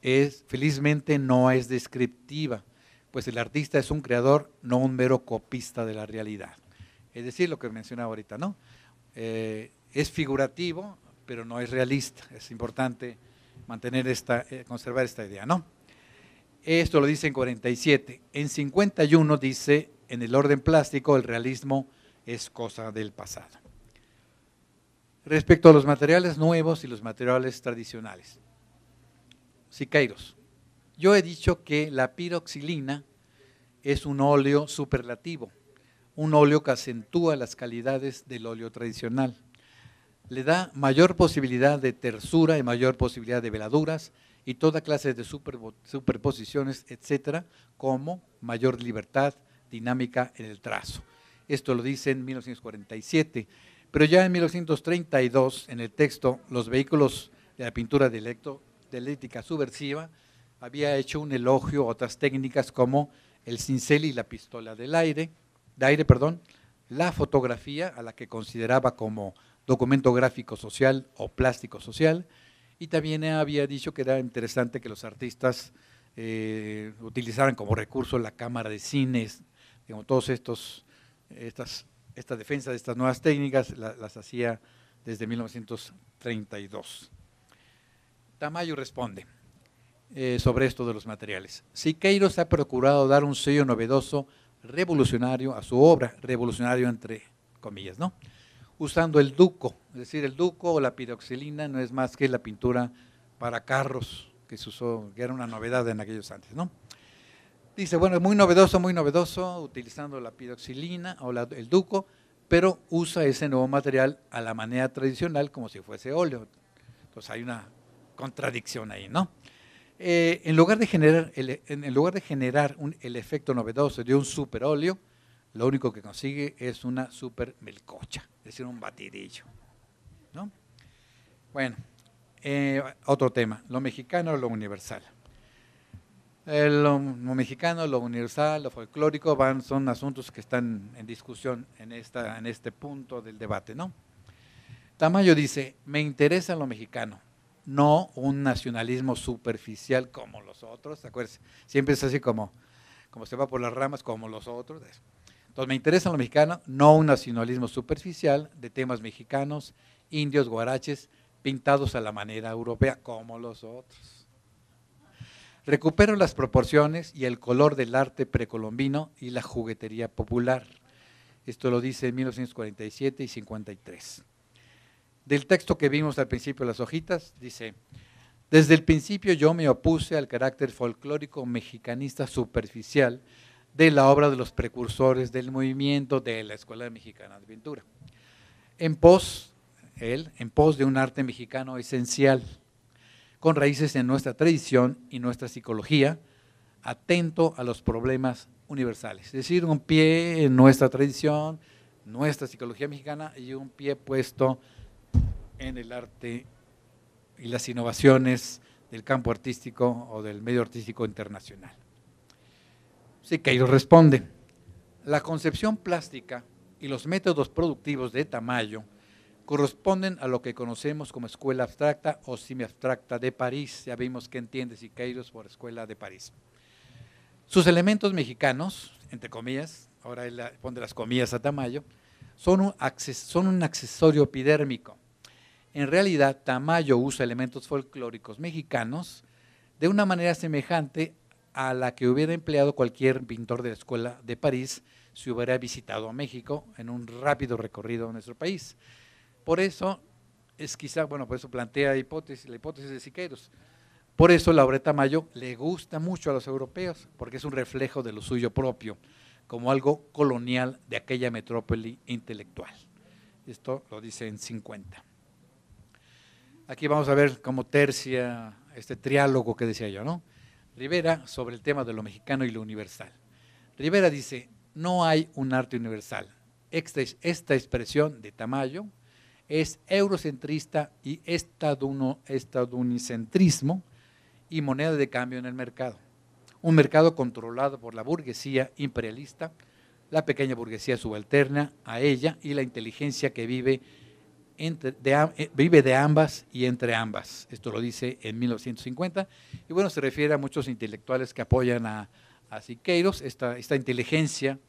es, felizmente no es descriptiva, pues el artista es un creador, no un mero copista de la realidad. Es decir, lo que mencionaba ahorita, ¿no? Eh, es figurativo, pero no es realista. Es importante mantener esta, eh, conservar esta idea, ¿no? Esto lo dice en 47. En 51 dice, en el orden plástico, el realismo es cosa del pasado respecto a los materiales nuevos y los materiales tradicionales. Siqueiros, yo he dicho que la piroxilina es un óleo superlativo, un óleo que acentúa las calidades del óleo tradicional. Le da mayor posibilidad de tersura y mayor posibilidad de veladuras y toda clase de superposiciones, etcétera, como mayor libertad dinámica en el trazo. Esto lo dice en 1947 pero ya en 1932, en el texto, los vehículos de la pintura dialéctica subversiva había hecho un elogio a otras técnicas como el cincel y la pistola del aire, de aire, perdón, la fotografía, a la que consideraba como documento gráfico social o plástico social, y también había dicho que era interesante que los artistas eh, utilizaran como recurso la cámara de cines, como todos estos estas esta defensa de estas nuevas técnicas las hacía desde 1932. Tamayo responde eh, sobre esto de los materiales. Siqueiros ha procurado dar un sello novedoso, revolucionario a su obra, revolucionario entre comillas, ¿no? Usando el duco, es decir, el duco o la piroxilina no es más que la pintura para carros que se usó, que era una novedad en aquellos antes, ¿no? Dice, bueno, es muy novedoso, muy novedoso, utilizando la pidoxilina o el duco, pero usa ese nuevo material a la manera tradicional como si fuese óleo. Entonces hay una contradicción ahí, ¿no? Eh, en, lugar de generar el, en lugar de generar el efecto novedoso de un superóleo, lo único que consigue es una super melcocha, es decir, un batidillo. ¿no? Bueno, eh, otro tema, lo mexicano o lo universal lo, mexicano, lo universal, lo folclórico van, son asuntos que están en discusión en, esta, en este punto del debate, ¿no? Tamayo dice, me interesa lo mexicano, no un nacionalismo superficial como los otros, acuérdense, Siempre es así como, como se va por las ramas, como los otros. Entonces, me interesa lo mexicano, no un nacionalismo superficial de temas mexicanos, indios, guaraches, pintados a la manera europea, como los otros. Recupero las proporciones y el color del arte precolombino y la juguetería popular. Esto lo dice en 1947 y 53. Del texto que vimos al principio de las hojitas, dice, desde el principio yo me opuse al carácter folclórico mexicanista superficial de la obra de los precursores del movimiento de la Escuela Mexicana de Pintura. En pos, él, en pos de un arte mexicano esencial, con raíces en nuestra tradición y nuestra psicología, atento a los problemas universales. Es decir, un pie en nuestra tradición, nuestra psicología mexicana y un pie puesto en el arte y las innovaciones del campo artístico o del medio artístico internacional. lo responde, la concepción plástica y los métodos productivos de Tamayo corresponden a lo que conocemos como escuela abstracta o semiabstracta de París. Ya vimos que entiende Siqueiros por escuela de París. Sus elementos mexicanos, entre comillas, ahora él pone las comillas a Tamayo, son un, accesorio epidérmico. En realidad, Tamayo usa elementos folclóricos mexicanos de una manera semejante a la que hubiera empleado cualquier pintor de la escuela de París si hubiera visitado a México en un rápido recorrido a nuestro país. Por eso es quizá, bueno, por eso plantea hipótesis, la hipótesis de Siqueiros. Por eso la Tamayo Tamayo le gusta mucho a los europeos, porque es un reflejo de lo suyo propio, como algo colonial de aquella metrópoli intelectual. Esto lo dice en 50. Aquí vamos a ver como tercia este triálogo que decía yo, ¿no? Rivera sobre el tema de lo mexicano y lo universal. Rivera dice, no hay un arte universal. Esta, esta expresión de Tamayo, es eurocentrista y estadunicentrismo y moneda de cambio en el mercado. Un mercado controlado por la burguesía imperialista, la pequeña burguesía subalterna a ella y la inteligencia que vive, entre, de, eh, vive de ambas y entre ambas. Esto lo dice en 1950. Y bueno, se refiere a muchos intelectuales que apoyan a, Siqueiros. Esta, inteligencia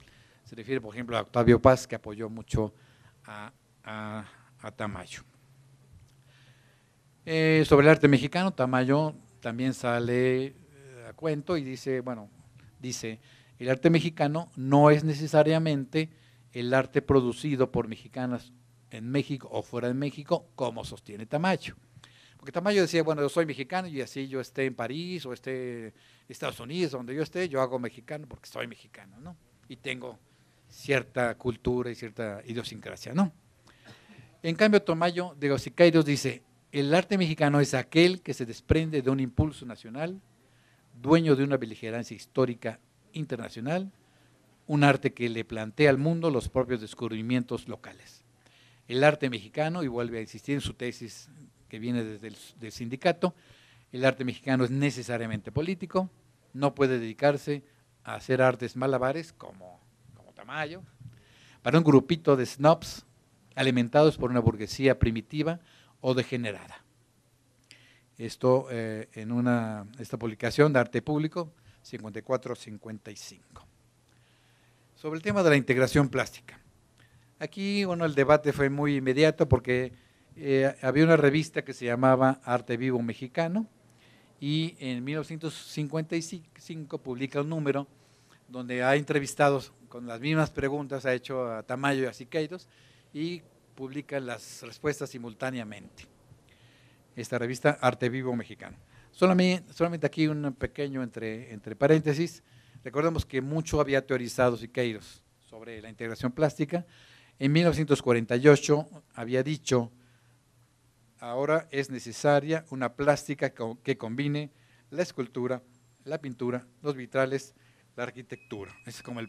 se refiere, por ejemplo, a Octavio Paz, que apoyó mucho a a Tamayo. Eh, sobre el arte mexicano, Tamayo también sale eh, a cuento y dice, bueno, dice, el arte mexicano no es necesariamente el arte producido por mexicanas en México o fuera de México, como sostiene Tamayo. Porque Tamayo decía, bueno, yo soy mexicano y así yo esté en París o esté en Estados Unidos, donde yo esté, yo hago mexicano porque soy mexicano, ¿no? Y tengo cierta cultura y cierta idiosincrasia, ¿no? En cambio, Tomayo de Gaussicairos dice, el arte mexicano es aquel que se desprende de un impulso nacional, dueño de una beligerancia histórica internacional, un arte que le plantea al mundo los propios descubrimientos locales. El arte mexicano, y vuelve a insistir en su tesis que viene desde el del sindicato, el arte mexicano es necesariamente político, no puede dedicarse a hacer artes malabares como, como Tamayo, para un grupito de snobs alimentados por una burguesía primitiva o degenerada. Esto eh, en una, esta publicación de Arte Público 54-55. Sobre el tema de la integración plástica. Aquí bueno, el debate fue muy inmediato porque eh, había una revista que se llamaba Arte Vivo Mexicano y en 1955 publica un número donde ha entrevistado con las mismas preguntas, ha hecho a Tamayo y a Siqueiros, y publica las respuestas simultáneamente. Esta revista Arte Vivo Mexicano. Solamente, aquí un pequeño entre, entre paréntesis. Recordemos que mucho había teorizado Siqueiros sobre la integración plástica. En 1948 había dicho, ahora es necesaria una plástica que combine la escultura, la pintura, los vitrales, la arquitectura. es como el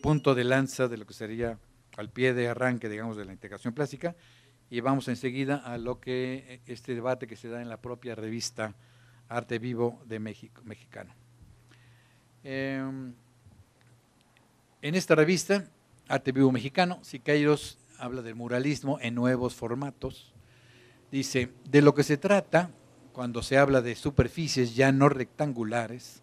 punto de lanza de lo que sería al pie de arranque, digamos, de la integración plástica, y vamos enseguida a lo que eh, este debate que se da en la propia revista Arte Vivo de México, Mexicano. Em, en esta revista, Arte Vivo Mexicano, Siqueiros habla del muralismo en nuevos formatos. Dice, de lo que se trata cuando se habla de superficies ya no rectangulares,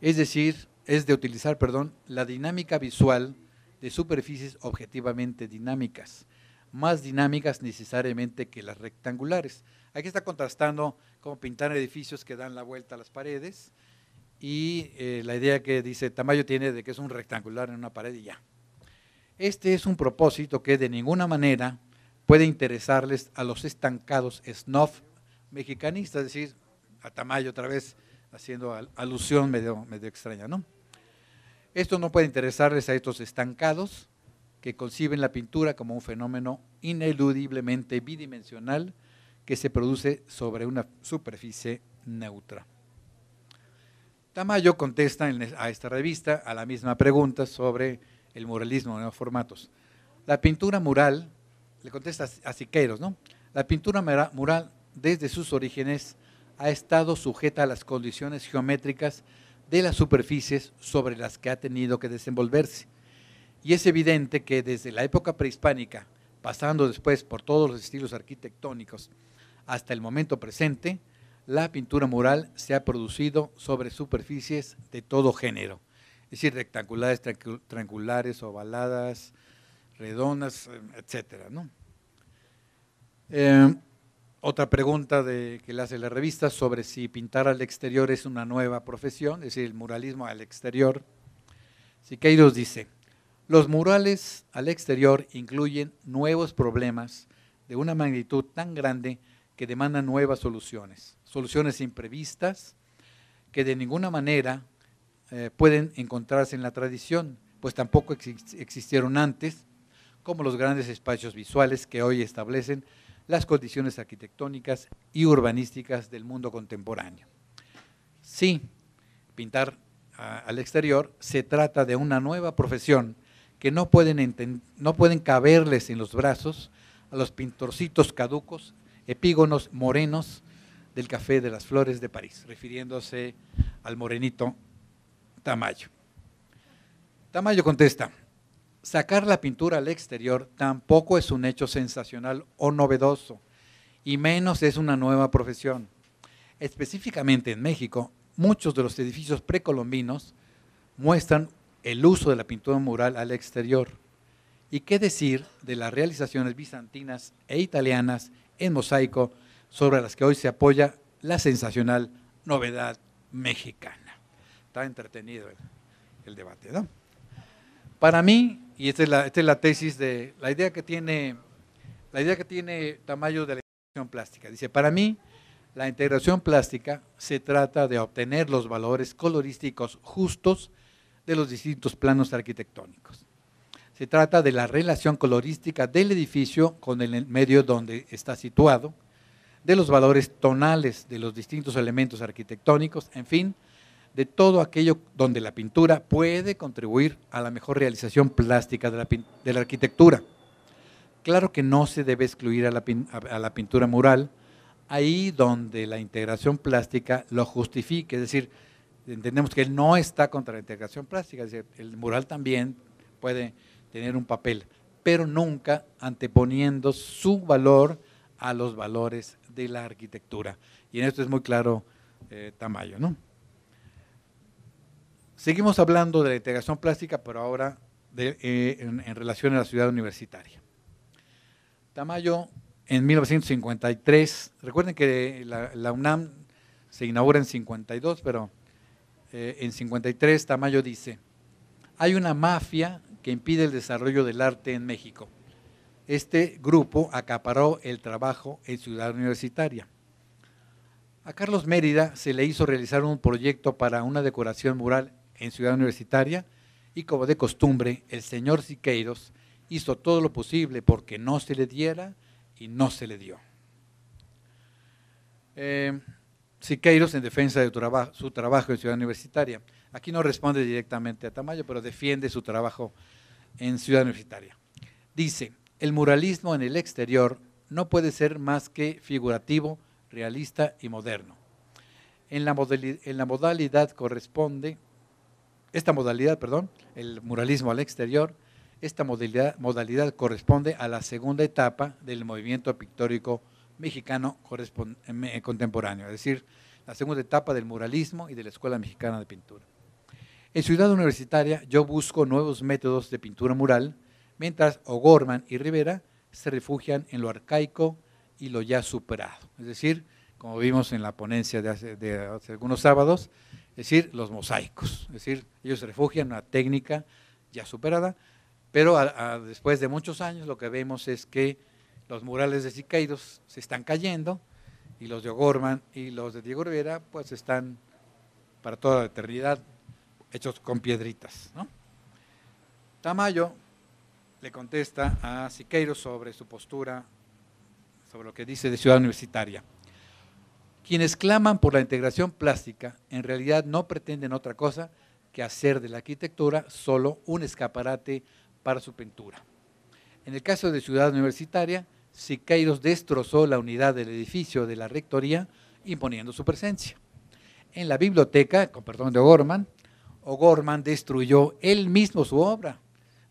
es decir, es de utilizar, perdón, la dinámica visual de superficies objetivamente dinámicas, más dinámicas necesariamente que las rectangulares. Aquí está contrastando cómo pintar edificios que dan la vuelta a las paredes y eh, la idea que dice Tamayo tiene de que es un rectangular en una pared y ya. Este es un propósito que de ninguna manera puede interesarles a los estancados snuff mexicanistas, es decir, a Tamayo otra vez haciendo alusión medio extraña, ¿no? Esto no puede interesarles a estos estancados que conciben la pintura como un fenómeno ineludiblemente bidimensional que se produce sobre una superficie neutra. Tamayo contesta a esta revista a la misma pregunta sobre el muralismo de nuevos formatos. La pintura mural, le contesta a Siqueiros, ¿no? La pintura mural desde sus orígenes ha estado sujeta a las condiciones geométricas de las superficies sobre las que ha tenido que desenvolverse. Y es evidente que desde la época prehispánica, pasando después por todos los estilos arquitectónicos hasta el momento presente, la pintura mural se ha producido sobre superficies de todo género, es decir, rectangulares, triangulares, ovaladas, redondas, eh, etcétera, ¿no? Eh, otra pregunta que le hace la revista sobre si pintar al exterior es una nueva profesión, es decir, el muralismo al exterior. Siqueiros dice, los murales al exterior incluyen nuevos problemas de una magnitud tan grande que demandan nuevas soluciones, soluciones imprevistas que de ninguna manera eh, pueden encontrarse en la tradición, pues tampoco existieron antes, como los grandes espacios visuales que hoy establecen las condiciones arquitectónicas y urbanísticas del mundo contemporáneo. Sí, pintar ah, al exterior se trata de una nueva profesión que no pueden, no pueden caberles en los brazos a los pintorcitos caducos, epígonos morenos del Café de las Flores de París, refiriéndose al morenito Tamayo. Tamayo contesta, Sacar la pintura al exterior tampoco es un hecho sensacional o novedoso, y menos es una nueva profesión. Específicamente en México, muchos de los edificios precolombinos muestran el uso de la pintura mural al exterior. ¿Y qué decir de las realizaciones bizantinas e italianas en mosaico sobre las que hoy se apoya la sensacional novedad mexicana? Está entretenido el, debate, ¿no? Para mí, y esta es, la, tesis de la idea que tiene la idea que tiene Tamayo de la integración plástica. Dice, para mí, la integración plástica se trata de obtener los valores colorísticos justos de los distintos planos arquitectónicos. Se trata de la relación colorística del edificio con el medio donde está situado, de los valores tonales de los distintos elementos arquitectónicos, en fin, de todo aquello donde la pintura puede contribuir a la mejor realización plástica de la, arquitectura. Claro que no se debe excluir a la, pintura mural ahí donde la integración plástica lo justifique, es decir, entendemos que él no está contra la integración plástica, es decir, el mural también puede tener un papel, pero nunca anteponiendo su valor a los valores de la arquitectura. Y en esto es muy claro eh, Tamayo, ¿no? Seguimos hablando de la integración plástica, pero ahora eh, en, relación a la ciudad universitaria. Tamayo, en 1953, recuerden que la, UNAM se inaugura en 52, pero eh, en 53 Tamayo dice, hay una mafia que impide el desarrollo del arte en México. Este grupo acaparó el trabajo en Ciudad Universitaria. A Carlos Mérida se le hizo realizar un proyecto para una decoración mural en Ciudad Universitaria y como de costumbre, el señor Siqueiros hizo todo lo posible porque no se le diera y no se le dio. Eh, Siqueiros en defensa de su trabajo en Ciudad Universitaria. Aquí no responde directamente a Tamayo, pero defiende su trabajo en Ciudad Universitaria. Dice, el muralismo en el exterior no puede ser más que figurativo, realista y moderno. en la modalidad corresponde esta modalidad, perdón, el muralismo al exterior, esta modalidad, corresponde a la segunda etapa del movimiento pictórico mexicano eh, contemporáneo, es decir, la segunda etapa del muralismo y de la Escuela Mexicana de Pintura. En Ciudad Universitaria yo busco nuevos métodos de pintura mural, mientras O'Gorman y Rivera se refugian en lo arcaico y lo ya superado. Es decir, como vimos en la ponencia de de hace algunos sábados, es decir, los mosaicos. Es decir, ellos refugian una técnica ya superada, pero después de muchos años lo que vemos es que los murales de Siqueiros se están cayendo y los de O'Gorman y los de Diego Rivera pues están para toda la eternidad hechos con piedritas. ¿no? Tamayo le contesta a Siqueiros sobre su postura, sobre lo que dice de ciudad universitaria. Quienes claman por la integración plástica en realidad no pretenden otra cosa que hacer de la arquitectura solo un escaparate para su pintura. En el caso de Ciudad Universitaria, Siqueiros destrozó la unidad del edificio de la rectoría imponiendo su presencia. En la biblioteca, con perdón de O'Gorman, O'Gorman destruyó él mismo su obra.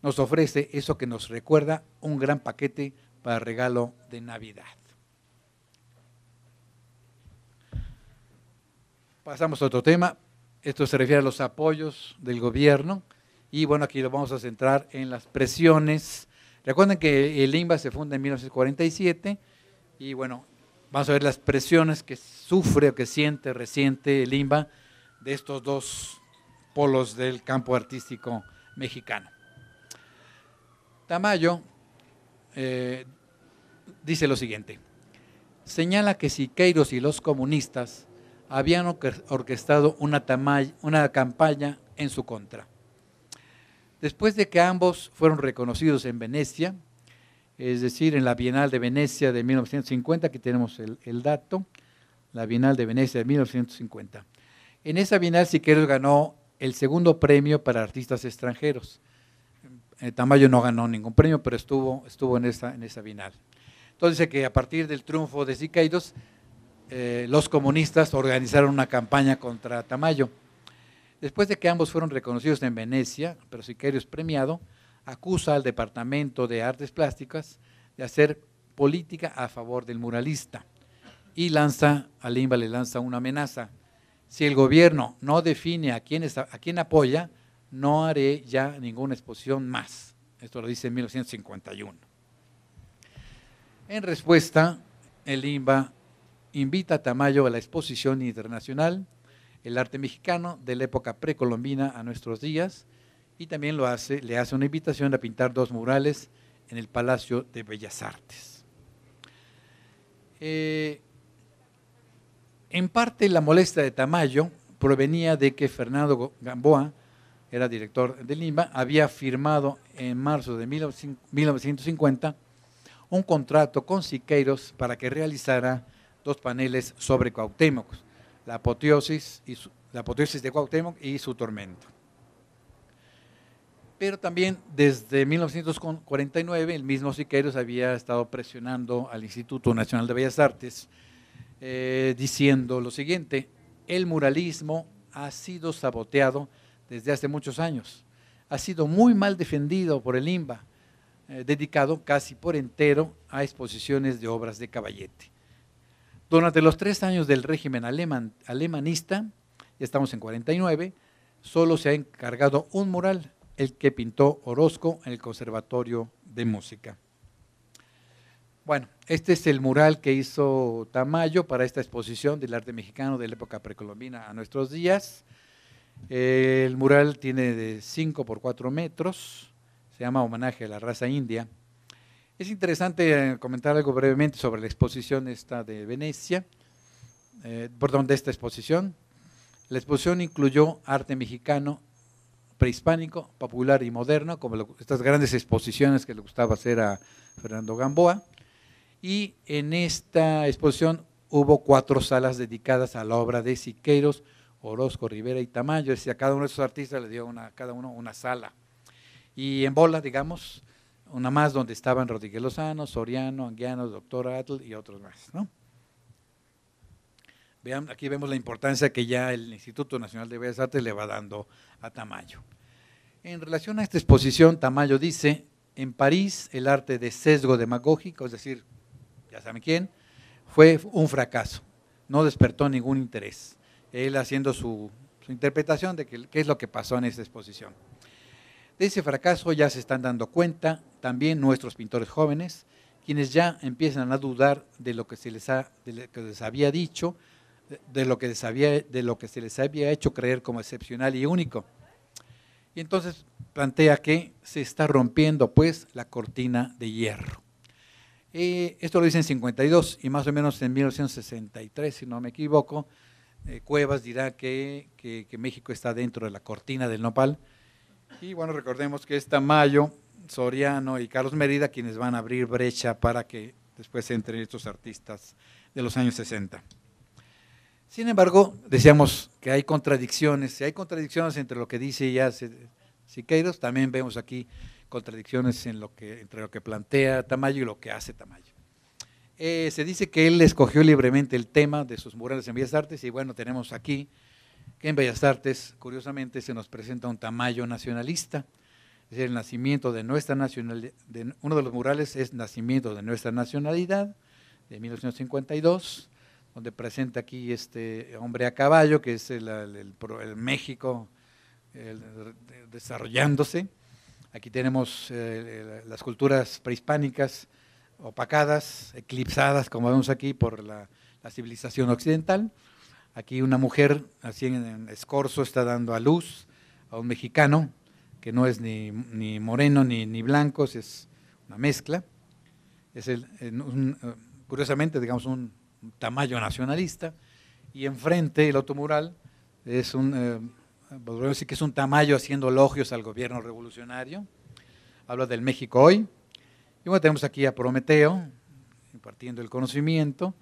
Nos ofrece eso que nos recuerda un gran paquete para regalo de Navidad. Pasamos a otro tema. Esto se refiere a los apoyos del gobierno. Y bueno, aquí lo vamos a centrar en las presiones. Recuerden que el INBA se funda en 1947 y bueno, vamos a ver las presiones que sufre o que siente, reciente el INBA de estos dos polos del campo artístico mexicano. Tamayo eh, dice lo siguiente, señala que Siqueiros y los comunistas habían orquestado una, campaña en su contra. Después de que ambos fueron reconocidos en Venecia, es decir, en la Bienal de Venecia de 1950, aquí tenemos el, dato, la Bienal de Venecia de 1950. En esa Bienal Siqueiros ganó el segundo premio para artistas extranjeros. Eh, Tamayo no ganó ningún premio, pero estuvo, estuvo en, esa, en esa Bienal. Entonces, que a partir del triunfo de Siqueiros eh, los comunistas organizaron una campaña contra Tamayo. Después de que ambos fueron reconocidos en Venecia, pero Siquerios premiado, acusa al Departamento de Artes Plásticas de hacer política a favor del muralista y lanza, al Limba le lanza una amenaza. Si el gobierno no define a quién, a quién apoya, no haré ya ninguna exposición más. Esto lo dice en 1951. En respuesta, el INBA invita a Tamayo a la exposición internacional El arte mexicano de la época precolombina a nuestros días y también lo hace, le hace una invitación a pintar dos murales en el Palacio de Bellas Artes. Eh, en parte la molestia de Tamayo provenía de que Fernando Gamboa, era director de Lima, había firmado en marzo de 1950 un contrato con Siqueiros para que realizara dos paneles sobre Cuauhtémoc, la apoteosis, y de Cuauhtémoc y su tormento. Pero también desde 1949 el mismo Siqueiros había estado presionando al Instituto Nacional de Bellas Artes eh, diciendo lo siguiente, el muralismo ha sido saboteado desde hace muchos años, ha sido muy mal defendido por el IMBA, eh, dedicado casi por entero a exposiciones de obras de caballete. Durante los tres años del régimen alemanista, ya estamos en 49, solo se ha encargado un mural, el que pintó Orozco en el Conservatorio de Música. Bueno, este es el mural que hizo Tamayo para esta exposición del arte mexicano de la época precolombina a nuestros días. El mural tiene de 5 por 4 metros, se llama Homenaje a la raza india. Es interesante eh, comentar algo brevemente sobre la exposición esta de Venecia, eh, perdón, de esta exposición. La exposición incluyó arte mexicano prehispánico, popular y moderno, como estas grandes exposiciones que le gustaba hacer a Fernando Gamboa. Y en esta exposición hubo cuatro salas dedicadas a la obra de Siqueiros, Orozco, Rivera y Tamayo. Es decir, a cada uno de esos artistas le dio una, cada uno una sala. Y en bola, digamos, una más donde estaban Rodríguez Lozano, Soriano, Anguiano, Doctor Atl y otros más. ¿no? aquí vemos la importancia que ya el Instituto Nacional de Bellas Artes le va dando a Tamayo. En relación a esta exposición, Tamayo dice, en París el arte de sesgo demagógico, es decir, ya saben quién, fue un fracaso, no despertó ningún interés. Él haciendo su, su interpretación de qué es lo que pasó en esta exposición. De ese fracaso ya se están dando cuenta también nuestros pintores jóvenes, quienes ya empiezan a dudar de lo que se les, había dicho, de lo, que les se les había hecho creer como excepcional y único. Y entonces plantea que se está rompiendo pues la cortina de hierro. Eh, esto lo dice en 52 y más o menos en 1963, si no me equivoco, eh, Cuevas dirá que México está dentro de la cortina del nopal y bueno, recordemos que es Tamayo, Soriano y Carlos Merida quienes van a abrir brecha para que después entren estos artistas de los años 60. Sin embargo, decíamos que hay contradicciones, si hay contradicciones entre lo que dice y hace Siqueiros, también vemos aquí contradicciones entre lo que plantea Tamayo y lo que hace Tamayo. Eh, se dice que él escogió libremente el tema de sus murales en Bellas Artes y bueno, tenemos aquí que en Bellas Artes, curiosamente, se nos presenta un tamaño nacionalista, es decir, el nacimiento de nuestra nacionalidad, de, uno de los murales es Nacimiento de nuestra nacionalidad, de 1952, donde presenta aquí este hombre a caballo, que es el, México desarrollándose. Aquí tenemos eh, las culturas prehispánicas opacadas, eclipsadas, como vemos aquí, por la civilización occidental. Aquí una mujer, así en escorzo, está dando a luz a un mexicano, que no es ni, ni moreno ni, ni blanco, es una mezcla. Es el, eh, curiosamente, digamos, un tamaño nacionalista. Y enfrente, el otro mural, es un, eh, que es un tamaño haciendo elogios al gobierno revolucionario. Habla del México hoy. Y bueno, tenemos aquí a Prometeo, impartiendo el conocimiento.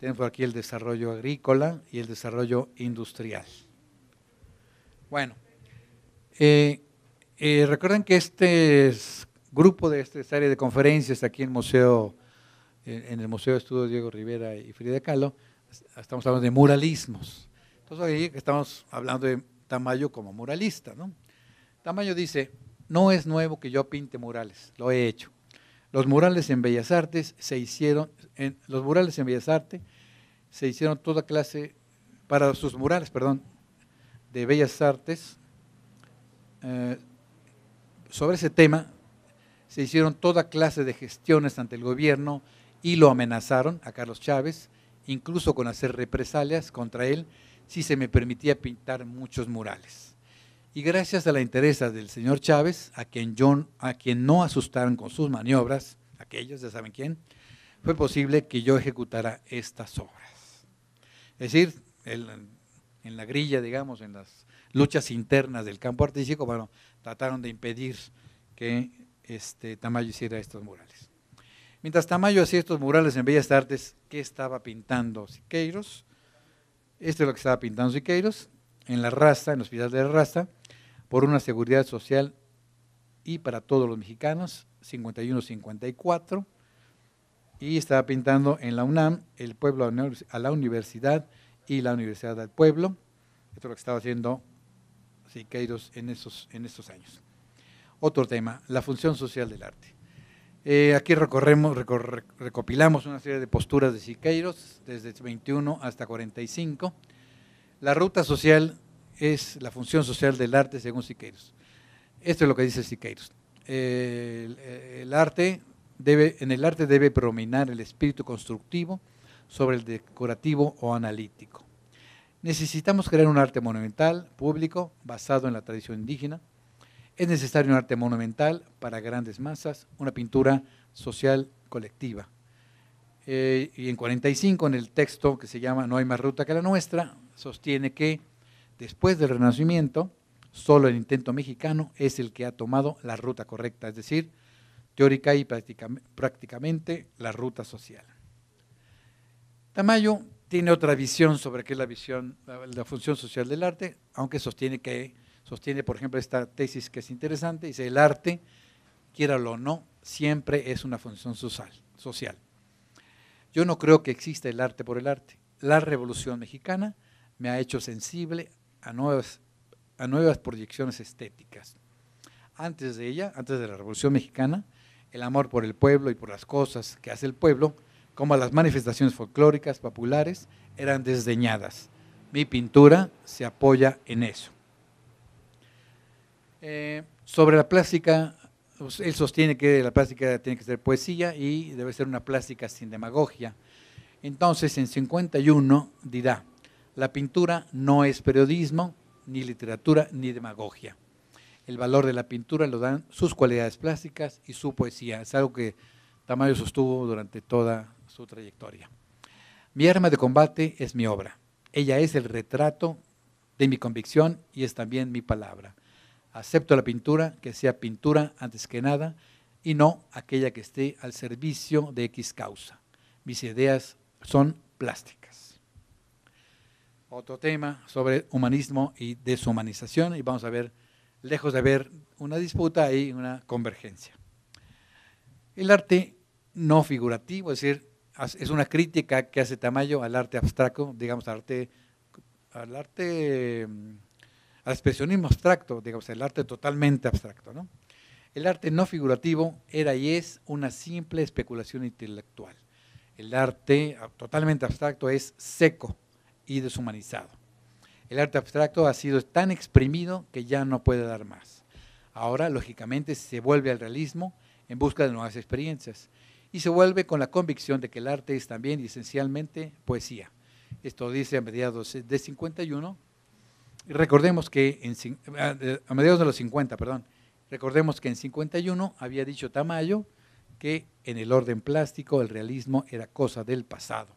Tenemos aquí el desarrollo agrícola y el desarrollo industrial. Bueno, eh, eh, recuerden que este grupo de esta área de conferencias aquí en el Museo, en el Museo de Estudios Diego Rivera y Frida Kahlo, estamos hablando de muralismos. Entonces ahí estamos hablando de Tamayo como muralista. ¿no? Tamayo dice, no es nuevo que yo pinte murales, lo he hecho. Los murales en Bellas Artes se hicieron, los murales en Bellas Artes se hicieron toda clase, para sus murales, perdón, de Bellas Artes, eh, sobre ese tema se hicieron toda clase de gestiones ante el gobierno y lo amenazaron a Carlos Chávez, incluso con hacer represalias contra él si se me permitía pintar muchos murales. Y gracias a la interés del señor Chávez, a quien, no asustaron con sus maniobras, aquellos, ya saben quién, fue posible que yo ejecutara estas obras. Es decir, en la grilla, digamos, en las luchas internas del campo artístico, bueno, trataron de impedir que este, Tamayo hiciera estos murales. Mientras Tamayo hacía estos murales en Bellas Artes, ¿qué estaba pintando Siqueiros? Esto es lo que estaba pintando Siqueiros, en la raza, en los Hospital de la raza, por una seguridad social y para todos los mexicanos, 51-54. Y estaba pintando en la UNAM, el pueblo a la universidad y la universidad al pueblo. Esto es lo que estaba haciendo Siqueiros en estos, en estos años. Otro tema, la función social del arte. Eh, aquí recorremos, recopilamos una serie de posturas de Siqueiros, desde 21 hasta 45. La ruta social es la función social del arte según Siqueiros. Esto es lo que dice Siqueiros. el, arte debe, en el arte debe predominar el espíritu constructivo sobre el decorativo o analítico. Necesitamos crear un arte monumental, público, basado en la tradición indígena. Es necesario un arte monumental para grandes masas, una pintura social colectiva. Eh, y en 45, en el texto que se llama No hay más ruta que la nuestra, sostiene que después del Renacimiento, solo el intento mexicano es el que ha tomado la ruta correcta, es decir, teórica y prácticamente la ruta social. Tamayo tiene otra visión sobre qué es la visión, la función social del arte, aunque sostiene que sostiene, por ejemplo, esta tesis que es interesante, dice el arte, quiera o no, siempre es una función social. Yo no creo que exista el arte por el arte. La revolución mexicana me ha hecho sensible a nuevas, a nuevas proyecciones estéticas. Antes de ella, antes de la Revolución Mexicana, el amor por el pueblo y por las cosas que hace el pueblo, como las manifestaciones folclóricas populares, eran desdeñadas. Mi pintura se apoya en eso. Eh, sobre la plástica, pues, él sostiene que la plástica tiene que ser poesía y debe ser una plástica sin demagogia. Entonces, en 51 dirá, la pintura no es periodismo, ni literatura, ni demagogia. El valor de la pintura lo dan sus cualidades plásticas y su poesía. Es algo que Tamayo sostuvo durante toda su trayectoria. Mi arma de combate es mi obra. Ella es el retrato de mi convicción y es también mi palabra. Acepto la pintura, que sea pintura antes que nada, y no aquella que esté al servicio de X causa. Mis ideas son plásticas otro tema sobre humanismo y deshumanización y vamos a ver, lejos de haber una disputa, hay una convergencia. El arte no figurativo, es decir, es una crítica que hace Tamayo al arte abstracto, digamos, al arte, al arte, mm, expresionismo abstracto, digamos, el arte totalmente abstracto. El arte no figurativo era y es una simple especulación intelectual. El arte totalmente abstracto es seco, y deshumanizado. El arte abstracto ha sido tan exprimido que ya no puede dar más. Ahora, lógicamente, se vuelve al realismo en busca de nuevas experiencias y se vuelve con la convicción de que el arte es también y esencialmente poesía. Esto dice a mediados de 51. Recordemos que en, a mediados de los 50, perdón, recordemos que en 51 había dicho Tamayo que en el orden plástico el realismo era cosa del pasado.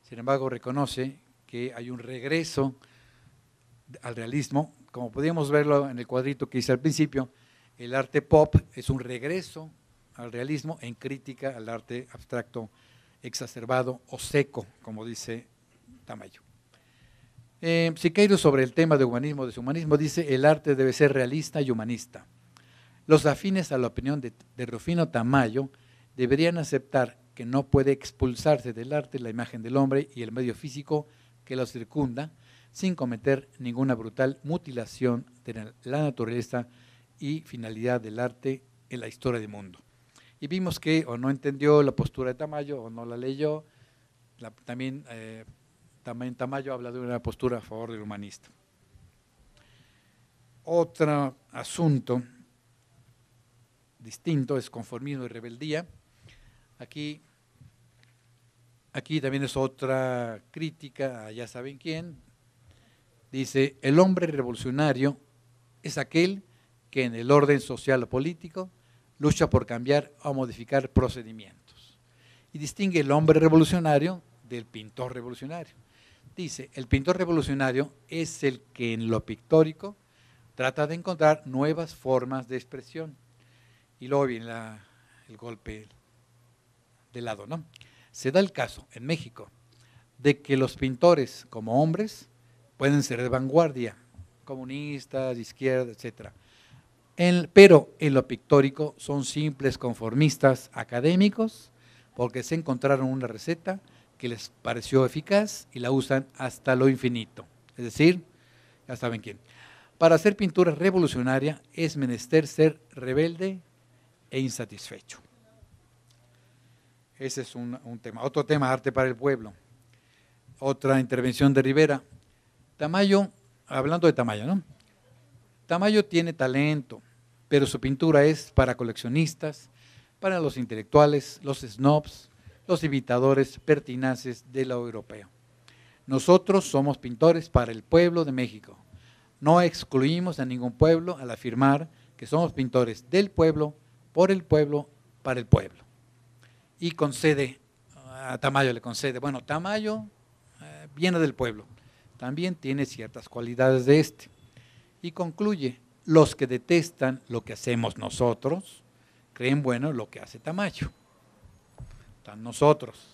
Sin embargo, reconoce que hay un regreso al realismo. Como podíamos verlo en el cuadrito que hice al principio, el arte pop es un regreso al realismo en crítica al arte abstracto exacerbado o seco, como dice Tamayo. Eh, sobre el tema de humanismo deshumanismo dice, el arte debe ser realista y humanista. Los afines a la opinión de, de Rufino Tamayo deberían aceptar que no puede expulsarse del arte la imagen del hombre y el medio físico, que lo circunda sin cometer ninguna brutal mutilación de la naturaleza y finalidad del arte en la historia del mundo. Y vimos que o no entendió la postura de Tamayo o no la leyó. también, eh, también Tamayo habla de una postura a favor del humanista. Otro asunto distinto es conformismo y rebeldía. Aquí Aquí también es otra crítica ya saben quién. Dice, el hombre revolucionario es aquel que en el orden social o político lucha por cambiar o modificar procedimientos. Y distingue el hombre revolucionario del pintor revolucionario. Dice, el pintor revolucionario es el que en lo pictórico trata de encontrar nuevas formas de expresión. Y luego viene el golpe de lado, ¿no? Se da el caso en México de que los pintores como hombres pueden ser de vanguardia, comunistas, de izquierda, etc. pero en lo pictórico son simples conformistas académicos porque se encontraron una receta que les pareció eficaz y la usan hasta lo infinito. Es decir, ya saben quién. Para hacer pintura revolucionaria es menester ser rebelde e insatisfecho. Ese es un, tema. Otro tema, arte para el pueblo. Otra intervención de Rivera. Tamayo, hablando de Tamayo, ¿no? Tamayo tiene talento, pero su pintura es para coleccionistas, para los intelectuales, los snobs, los imitadores pertinaces de la europeo. Nosotros somos pintores para el pueblo de México. No excluimos a ningún pueblo al afirmar que somos pintores del pueblo, por el pueblo, para el pueblo y concede, a Tamayo le concede, bueno, Tamayo eh, viene del pueblo, también tiene ciertas cualidades de este. Y concluye, los que detestan lo que hacemos nosotros, creen bueno lo que hace Tamayo. Están nosotros.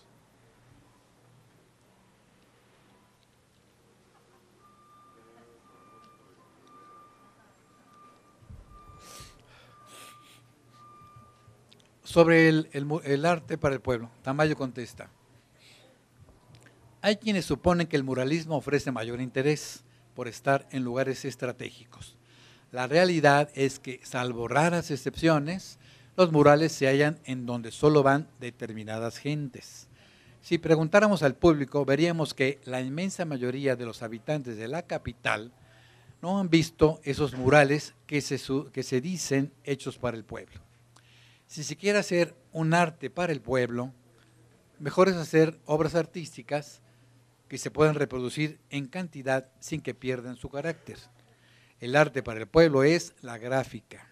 Sobre el, arte para el pueblo, Tamayo contesta. Hay quienes suponen que el muralismo ofrece mayor interés por estar en lugares estratégicos. La realidad es que, salvo raras excepciones, los murales se hallan en donde solo van determinadas gentes. Si preguntáramos al público, veríamos que la inmensa mayoría de los habitantes de la capital no han visto esos murales que se dicen hechos para el pueblo si se quiere hacer un arte para el pueblo, mejor es hacer obras artísticas que se puedan reproducir en cantidad sin que pierdan su carácter. El arte para el pueblo es la gráfica,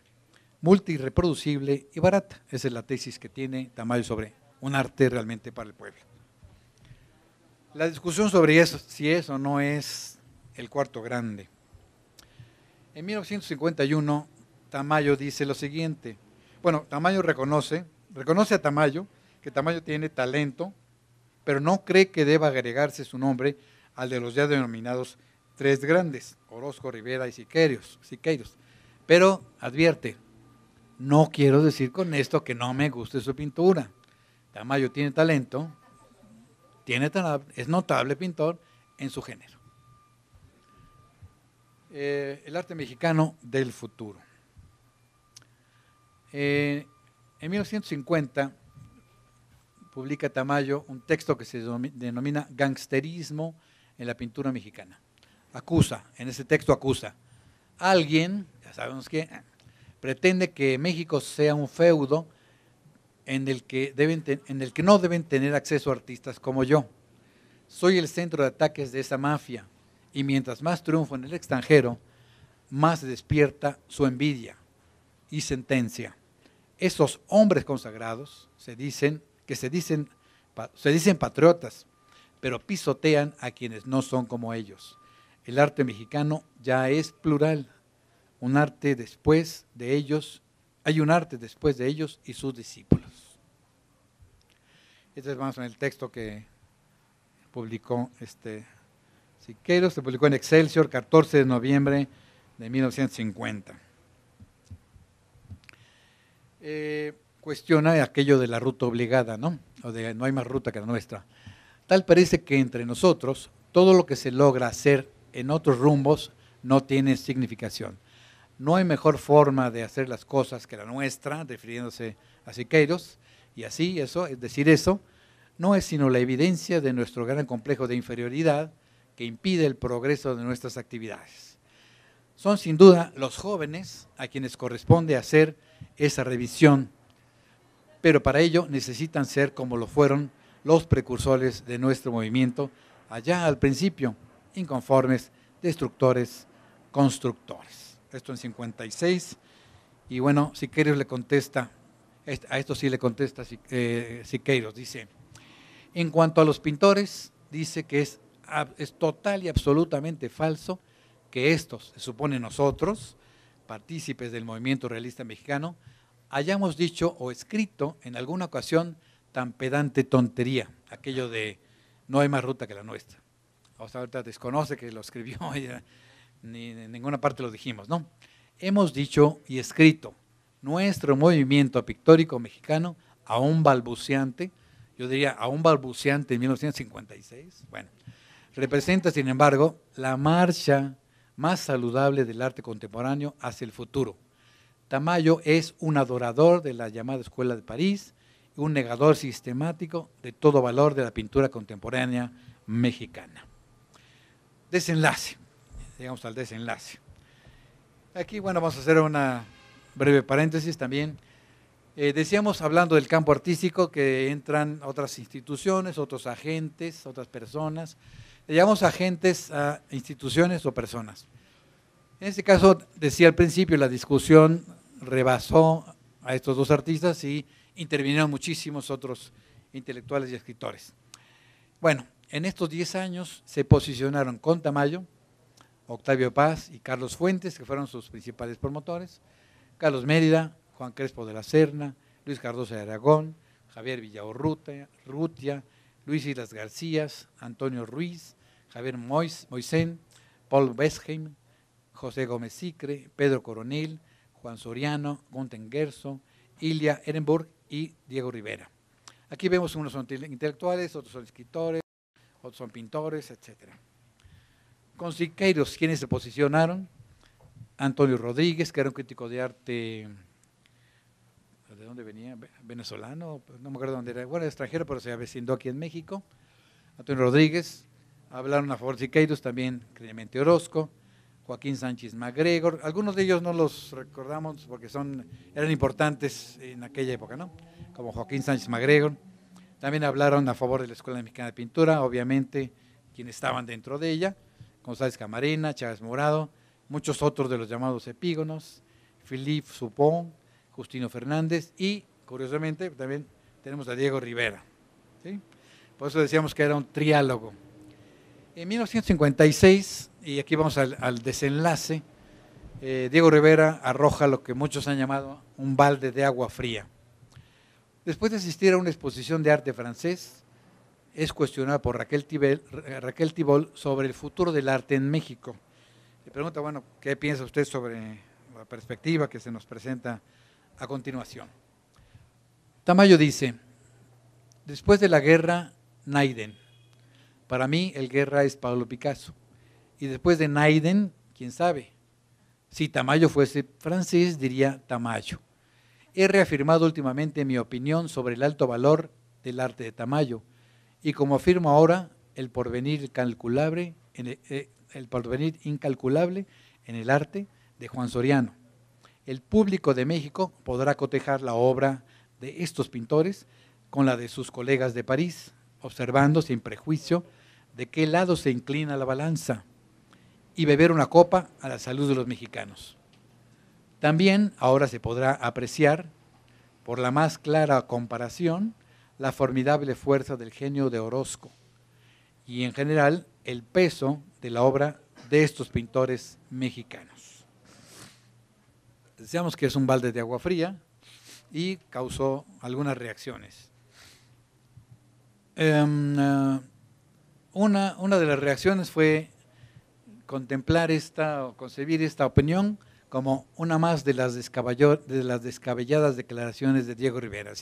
multireproducible y barata. Esa es la tesis que tiene Tamayo sobre un arte realmente para el pueblo. La discusión sobre eso, si es o no es el cuarto grande. En 1951, Tamayo dice lo siguiente, bueno, Tamayo reconoce, reconoce a Tamayo, que Tamayo tiene talento, pero no cree que deba agregarse su nombre al de los ya denominados tres grandes, Orozco, Rivera y Siqueiros. Siqueiros. Pero advierte, no quiero decir con esto que no me guste su pintura. Tamayo tiene talento, tiene, es notable pintor en su género. Eh, el arte mexicano del futuro. Eh, en 1950 publica Tamayo un texto que se denomina Gangsterismo en la pintura mexicana. Acusa, en ese texto acusa. Alguien, ya sabemos que, pretende que México sea un feudo en el que, en el que no deben tener acceso artistas como yo. Soy el centro de ataques de esa mafia y mientras más triunfo en el extranjero, más despierta su envidia y sentencia esos hombres consagrados se dicen que se dicen patriotas, pero pisotean a quienes no son como ellos. El arte mexicano ya es plural, un arte después de ellos, hay un arte después de ellos y sus discípulos. Este es más en el texto que publicó este Siqueiros, se publicó en Excelsior 14 de noviembre de 1950. Eh, cuestiona aquello de la ruta obligada, ¿no? O de no hay más ruta que la nuestra. Tal parece que entre nosotros todo lo que se logra hacer en otros rumbos no tiene significación. No hay mejor forma de hacer las cosas que la nuestra, refiriéndose a Siqueiros, y así eso, es decir, eso no es sino la evidencia de nuestro gran complejo de inferioridad que impide el progreso de nuestras actividades son sin duda los jóvenes a quienes corresponde hacer esa revisión, pero para ello necesitan ser como lo fueron los precursores de nuestro movimiento allá al principio, inconformes, destructores, constructores. Esto en 56. Y bueno, Siqueiros le contesta, a esto sí le contesta eh, Siqueiros, dice, en cuanto a los pintores, dice que es, es total y absolutamente falso que estos, se supone nosotros, partícipes del movimiento realista mexicano, hayamos dicho o escrito en alguna ocasión tan pedante tontería, aquello de no hay más ruta que la nuestra. O sea, ahorita desconoce que lo escribió, [LAUGHS] ni en ninguna parte lo dijimos, ¿no? Hemos dicho y escrito nuestro movimiento pictórico mexicano a un balbuceante, yo diría a un balbuceante en 1956, bueno, representa sin embargo la marcha más saludable del arte contemporáneo hacia el futuro. Tamayo es un adorador de la llamada Escuela de París, un negador sistemático de todo valor de la pintura contemporánea mexicana. Desenlace. Llegamos al desenlace. Aquí, bueno, vamos a hacer una breve paréntesis también. Eh, decíamos, hablando del campo artístico, que entran otras instituciones, otros agentes, otras personas, le llamamos agentes a instituciones o personas. En este caso, decía al principio, la discusión rebasó a estos dos artistas y intervinieron muchísimos otros intelectuales y escritores. Bueno, en estos 10 años se posicionaron con Tamayo, Octavio Paz y Carlos Fuentes, que fueron sus principales promotores, Carlos Mérida, Juan Crespo de la Serna, Luis Cardoso de Aragón, Javier Villaurrutia, Luis Islas García, Antonio Ruiz, Javier Moisén, Paul Westheim, José Gómez Sicre, Pedro Coronil, Juan Soriano, Gunten Gerso, Ilia Ehrenburg y Diego Rivera. Aquí vemos unos son intelectuales, otros son escritores, otros son pintores, etc. Con Siqueiros, quienes se posicionaron, Antonio Rodríguez, que era un crítico de arte, ¿de dónde venía? Venezolano, no me acuerdo dónde era, bueno, extranjero, pero se avecinó aquí en México. Antonio Rodríguez, hablaron a favor de Siqueiros, también Clemente Orozco, Joaquín Sánchez MacGregor. Algunos de ellos no los recordamos porque son, eran importantes en aquella época, ¿no? Como Joaquín Sánchez MacGregor. También hablaron a favor de la Escuela Mexicana de Pintura, obviamente, quienes estaban dentro de ella, González Camarena, Chávez Morado, muchos otros de los llamados epígonos, Philippe Supón, Justino Fernández y, curiosamente, también tenemos a Diego Rivera. Por eso decíamos que era un triálogo. En 1956, y aquí vamos al, desenlace, eh, Diego Rivera arroja lo que muchos han llamado un balde de agua fría. Después de asistir a una exposición de arte francés, es cuestionada por Raquel, Tibel, Raquel Tibol sobre el futuro del arte en México. Le pregunta, bueno, ¿qué piensa usted sobre la perspectiva que se nos presenta a continuación? Tamayo dice, después de la guerra, Naiden para mí, el Guerra es Pablo Picasso. Y después de Naiden, quién sabe. Si Tamayo fuese francés, diría Tamayo. He reafirmado últimamente mi opinión sobre el alto valor del arte de Tamayo. Y como afirmo ahora, el porvenir calculable, e, eh, el porvenir incalculable en el arte de Juan Soriano. El público de México podrá cotejar la obra de estos pintores con la de sus colegas de París, observando sin prejuicio de qué lado se inclina la balanza y beber una copa a la salud de los mexicanos. También ahora se podrá apreciar, por la más clara comparación, la formidable fuerza del genio de Orozco y en general el peso de la obra de estos pintores mexicanos. Decíamos que es un balde de agua fría y causó algunas reacciones. Em, eh, una, una de las reacciones fue contemplar esta o concebir esta opinión como una más de las, de las descabelladas declaraciones de Diego Rivera.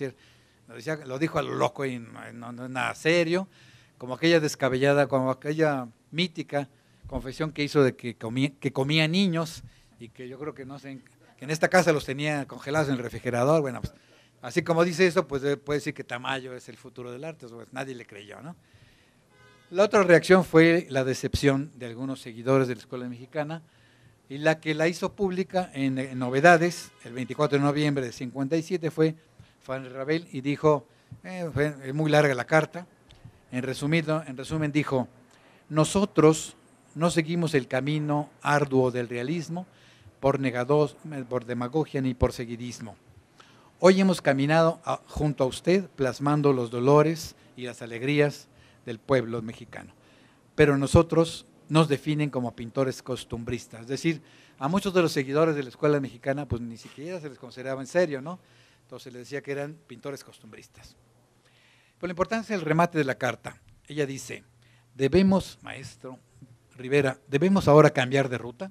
lo, dijo a lo loco y no, es nada serio, como aquella descabellada, como aquella mítica confesión que hizo de que comía, que comía niños y que yo creo que no sé, que en esta casa los tenía congelados en el refrigerador. Bueno, pues, así como dice eso, pues puede decir que Tamayo es el futuro del arte, pues nadie le creyó, ¿no? La otra reacción fue la decepción de algunos seguidores de la Escuela Mexicana y la que la hizo pública en, Novedades, el 24 de noviembre de 57 fue Fanny Rabel y dijo, eh, fue muy larga la carta, en, resumido, en resumen dijo, nosotros no seguimos el camino arduo del realismo por negados, por demagogia ni por seguidismo. Hoy hemos caminado junto a usted plasmando los dolores y las alegrías del pueblo mexicano. Pero nosotros nos definen como pintores costumbristas, es decir, a muchos de los seguidores de la escuela mexicana pues ni siquiera se les consideraba en serio, ¿no? Entonces les decía que eran pintores costumbristas. Por pues, la importancia del remate de la carta. Ella dice, debemos, maestro Rivera, debemos ahora cambiar de ruta.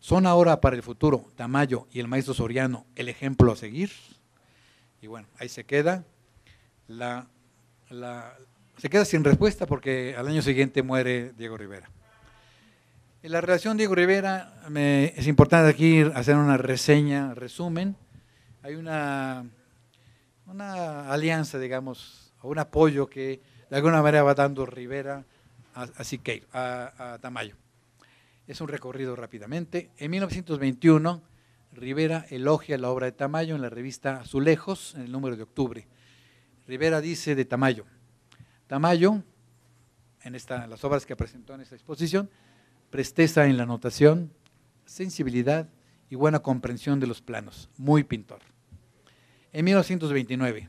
Son ahora para el futuro Tamayo y el maestro Soriano el ejemplo a seguir. Y bueno, ahí se queda la, se queda sin respuesta porque al año siguiente muere Diego Rivera. En la relación Diego Rivera es importante aquí hacer una reseña, resumen. Hay una, una alianza, digamos, o un apoyo que de alguna manera va dando Rivera a, a Tamayo. Es un recorrido rápidamente. En 1921, Rivera elogia la obra de Tamayo en la revista Azulejos, en el número de octubre. Rivera dice de Tamayo, Tamayo, en, las obras que presentó en esta exposición, presteza en la notación, sensibilidad y buena comprensión de los planos, muy pintor. En 1929,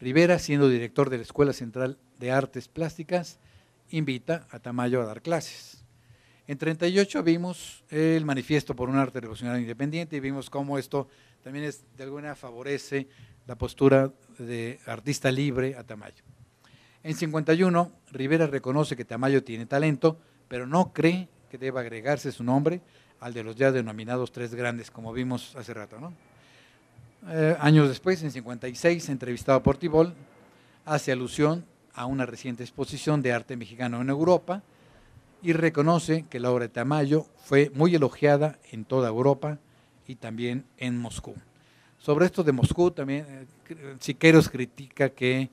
Rivera, siendo director de la Escuela Central de Artes Plásticas, invita a Tamayo a dar clases. En 1938 vimos el manifiesto por un arte revolucionario independiente y vimos cómo esto también es, de alguna favorece la postura de artista libre a Tamayo. En 51, Rivera reconoce que Tamayo tiene talento, pero no cree que deba agregarse su nombre al de los ya denominados tres grandes, como vimos hace rato. ¿no? Eh, años después, en 56, entrevistado por Tibol, hace alusión a una reciente exposición de arte mexicano en Europa y reconoce que la obra de Tamayo fue muy elogiada en toda Europa y también en Moscú. Sobre esto de Moscú, también eh, Siqueros critica que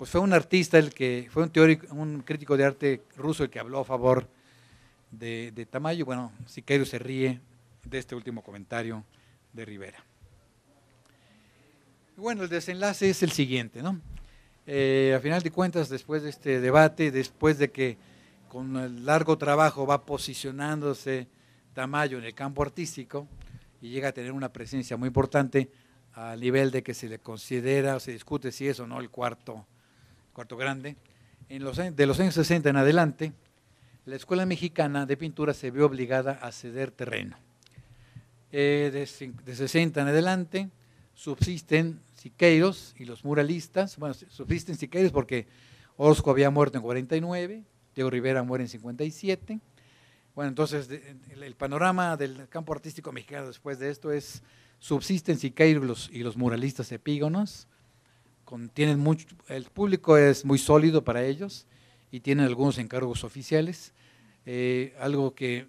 pues fue un artista el que, fue un teórico, un crítico de arte ruso el que habló a favor de, Tamayo. Bueno, Siqueiro se ríe de este último comentario de Rivera. Bueno, el desenlace es el siguiente, ¿no? Eh, a final de cuentas, después de este debate, después de que con el largo trabajo va posicionándose Tamayo en el campo artístico y llega a tener una presencia muy importante a nivel de que se le considera o se discute si es o no el cuarto cuarto grande, en los, de los años 60 en adelante, la Escuela Mexicana de Pintura se vio obligada a ceder terreno. Eh, de, 60 en adelante subsisten Siqueiros y los muralistas, bueno, subsisten Siqueiros porque Orozco había muerto en 49, Diego Rivera muere en 57. Bueno, entonces el, panorama del campo artístico mexicano después de esto es subsisten Siqueiros y los muralistas epígonos, mucho, el público es muy sólido para ellos y tienen algunos encargos oficiales. Eh, algo que eh,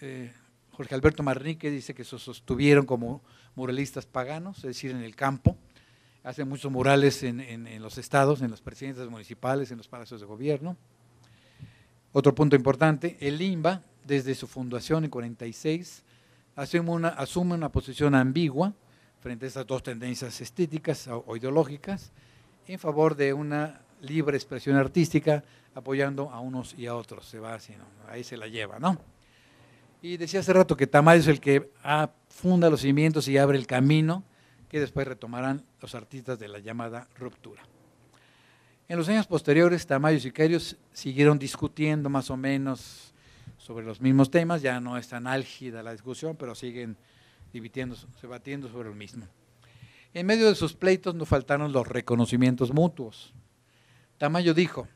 eh, Jorge Alberto Marrique dice que se sostuvieron como muralistas paganos, es decir, en el campo. Hacen muchos murales en, los estados, en las presidencias municipales, en los palacios de gobierno. Otro punto importante, el IMBA, desde su fundación en 46, asume una, asume una posición ambigua frente a estas dos tendencias estéticas o ideológicas en favor de una libre expresión artística apoyando a unos y a otros. Se va así, ahí se la lleva, ¿no? Y decía hace rato que Tamayo es el que ah, funda los cimientos y abre el camino que después retomarán los artistas de la llamada ruptura. En los años posteriores, Tamayo y Sicarios siguieron discutiendo más o menos sobre los mismos temas, ya no es tan álgida la discusión, pero siguen se batiendo sobre el mismo. En medio de sus pleitos no faltaron los reconocimientos mutuos. Tamayo dijo,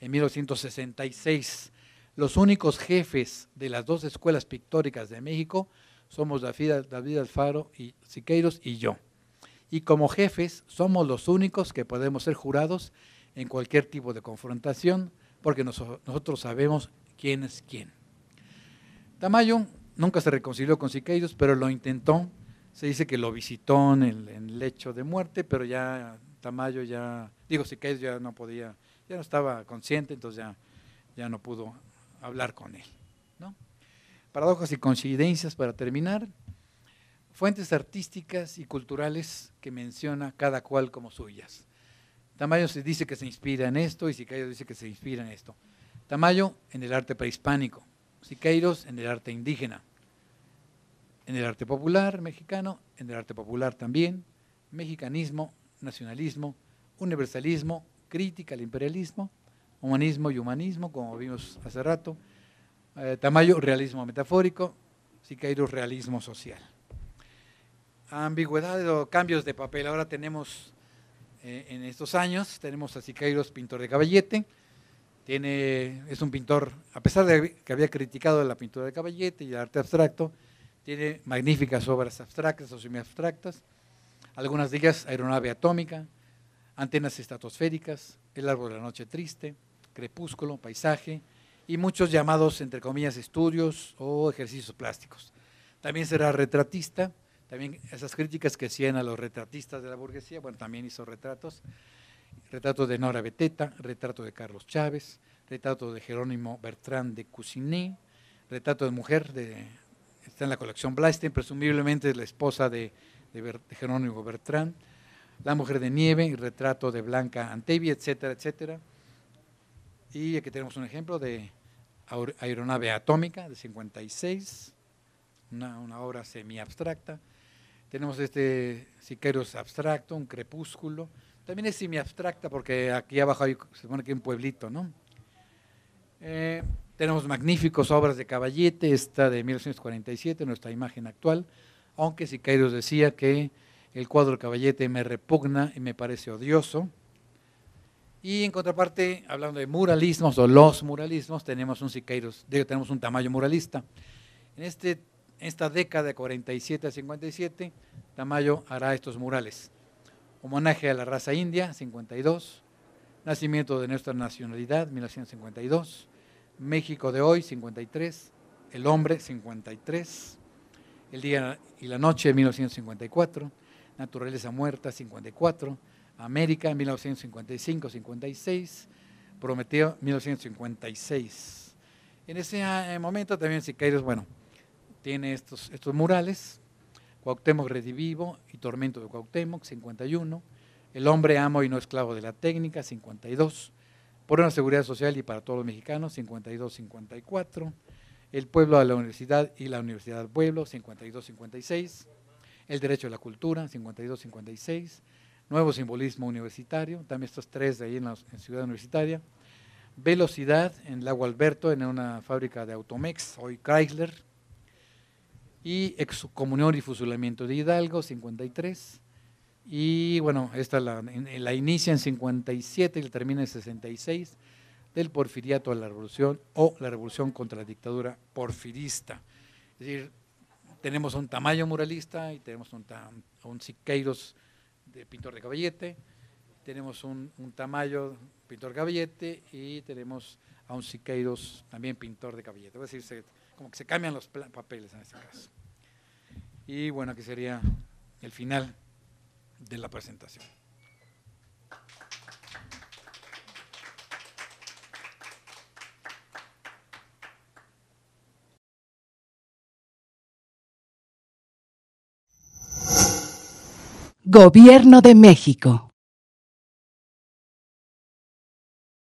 en 1966, los únicos jefes de las dos escuelas pictóricas de México somos David Alfaro y Siqueiros y yo. Y como jefes somos los únicos que podemos ser jurados en cualquier tipo de confrontación porque nosotros sabemos quién es quién. Tamayo Nunca se reconcilió con Siqueiros, pero lo intentó. Se dice que lo visitó en el lecho de muerte, pero ya Tamayo ya, digo, Siqueiros ya no podía, ya no estaba consciente, entonces ya, no pudo hablar con él. ¿no? Paradojas y coincidencias para terminar. Fuentes artísticas y culturales que menciona cada cual como suyas. Tamayo se dice que se inspira en esto y Siqueiros dice que se inspira en esto. Tamayo en el arte prehispánico, Siqueiros en el arte indígena, en el arte popular mexicano, en el arte popular también, mexicanismo, nacionalismo, universalismo, crítica al imperialismo, humanismo y humanismo, como vimos hace rato, eh, Tamayo, realismo metafórico, Siqueiros, realismo social. Ambigüedad o cambios de papel. Ahora tenemos, eh, en estos años, tenemos a Siqueiros, pintor de caballete, es un pintor, a pesar de que había criticado la pintura de caballete y el arte abstracto, tiene magníficas obras abstractas o semiabstractas, algunas de ellas Aeronave Atómica, Antenas Estratosféricas, El Árbol de la Noche Triste, Crepúsculo, Paisaje y muchos llamados, entre comillas, estudios o ejercicios plásticos. También será retratista, también esas críticas que hacían a los retratistas de la burguesía, bueno, también hizo retratos retrato de Nora Beteta, retrato de Carlos Chávez, retrato de Jerónimo Bertrand de Cusiné, retrato de mujer, de, está en la colección Blasten, presumiblemente es la esposa de, Jerónimo Bertrand, La Mujer de Nieve, retrato de Blanca Antevi, etcétera, etcétera. Y aquí tenemos un ejemplo de aeronave atómica de 56, una, obra semi-abstracta. Tenemos este siqueros abstracto, un crepúsculo, también es semiabstracta porque aquí abajo hay, se pone que un pueblito, ¿no? Eh, tenemos magníficas obras de Caballete, esta de 1947, nuestra imagen actual, aunque Siqueiros decía que el cuadro de Caballete me repugna y me parece odioso. Y en contraparte, hablando de muralismos o los muralismos, tenemos un Siqueiros, tenemos un Tamayo muralista. En este, esta década de 47 a 57, Tamayo hará estos murales. Homenaje a la raza india, 52. Nacimiento de nuestra nacionalidad, 1952. México de hoy, 53. El hombre, 53. El día y la noche, 1954. Naturaleza muerta, 54. América, 1955-56. Prometeo, 1956. En ese eh, momento también Siqueiros, bueno, tiene estos, estos murales Cuauhtémoc Redivivo y Tormento de Cuauhtémoc, 51, El hombre amo y no esclavo de la técnica, 52, Por una seguridad social y para todos los mexicanos, 52-54, El pueblo de la universidad y la universidad al pueblo, 52-56, El derecho a la cultura, 52-56, Nuevo simbolismo universitario, también estos tres de ahí en en ciudad universitaria, Velocidad en Lago Alberto, en una fábrica de Automex, hoy Chrysler, y Excomunión y Fusilamiento de Hidalgo, 53. Y bueno, esta la, inicia en 57 y la termina en 66, del porfiriato a la revolución o la revolución contra la dictadura porfirista. Es decir, tenemos un Tamayo muralista y tenemos un, un Siqueiros de pintor de caballete, tenemos un, un Tamayo pintor de caballete y tenemos a un Siqueiros también pintor de caballete. Es decir, como que se cambian los papeles en este caso. Y bueno, aquí sería el final de la presentación. Gobierno de México.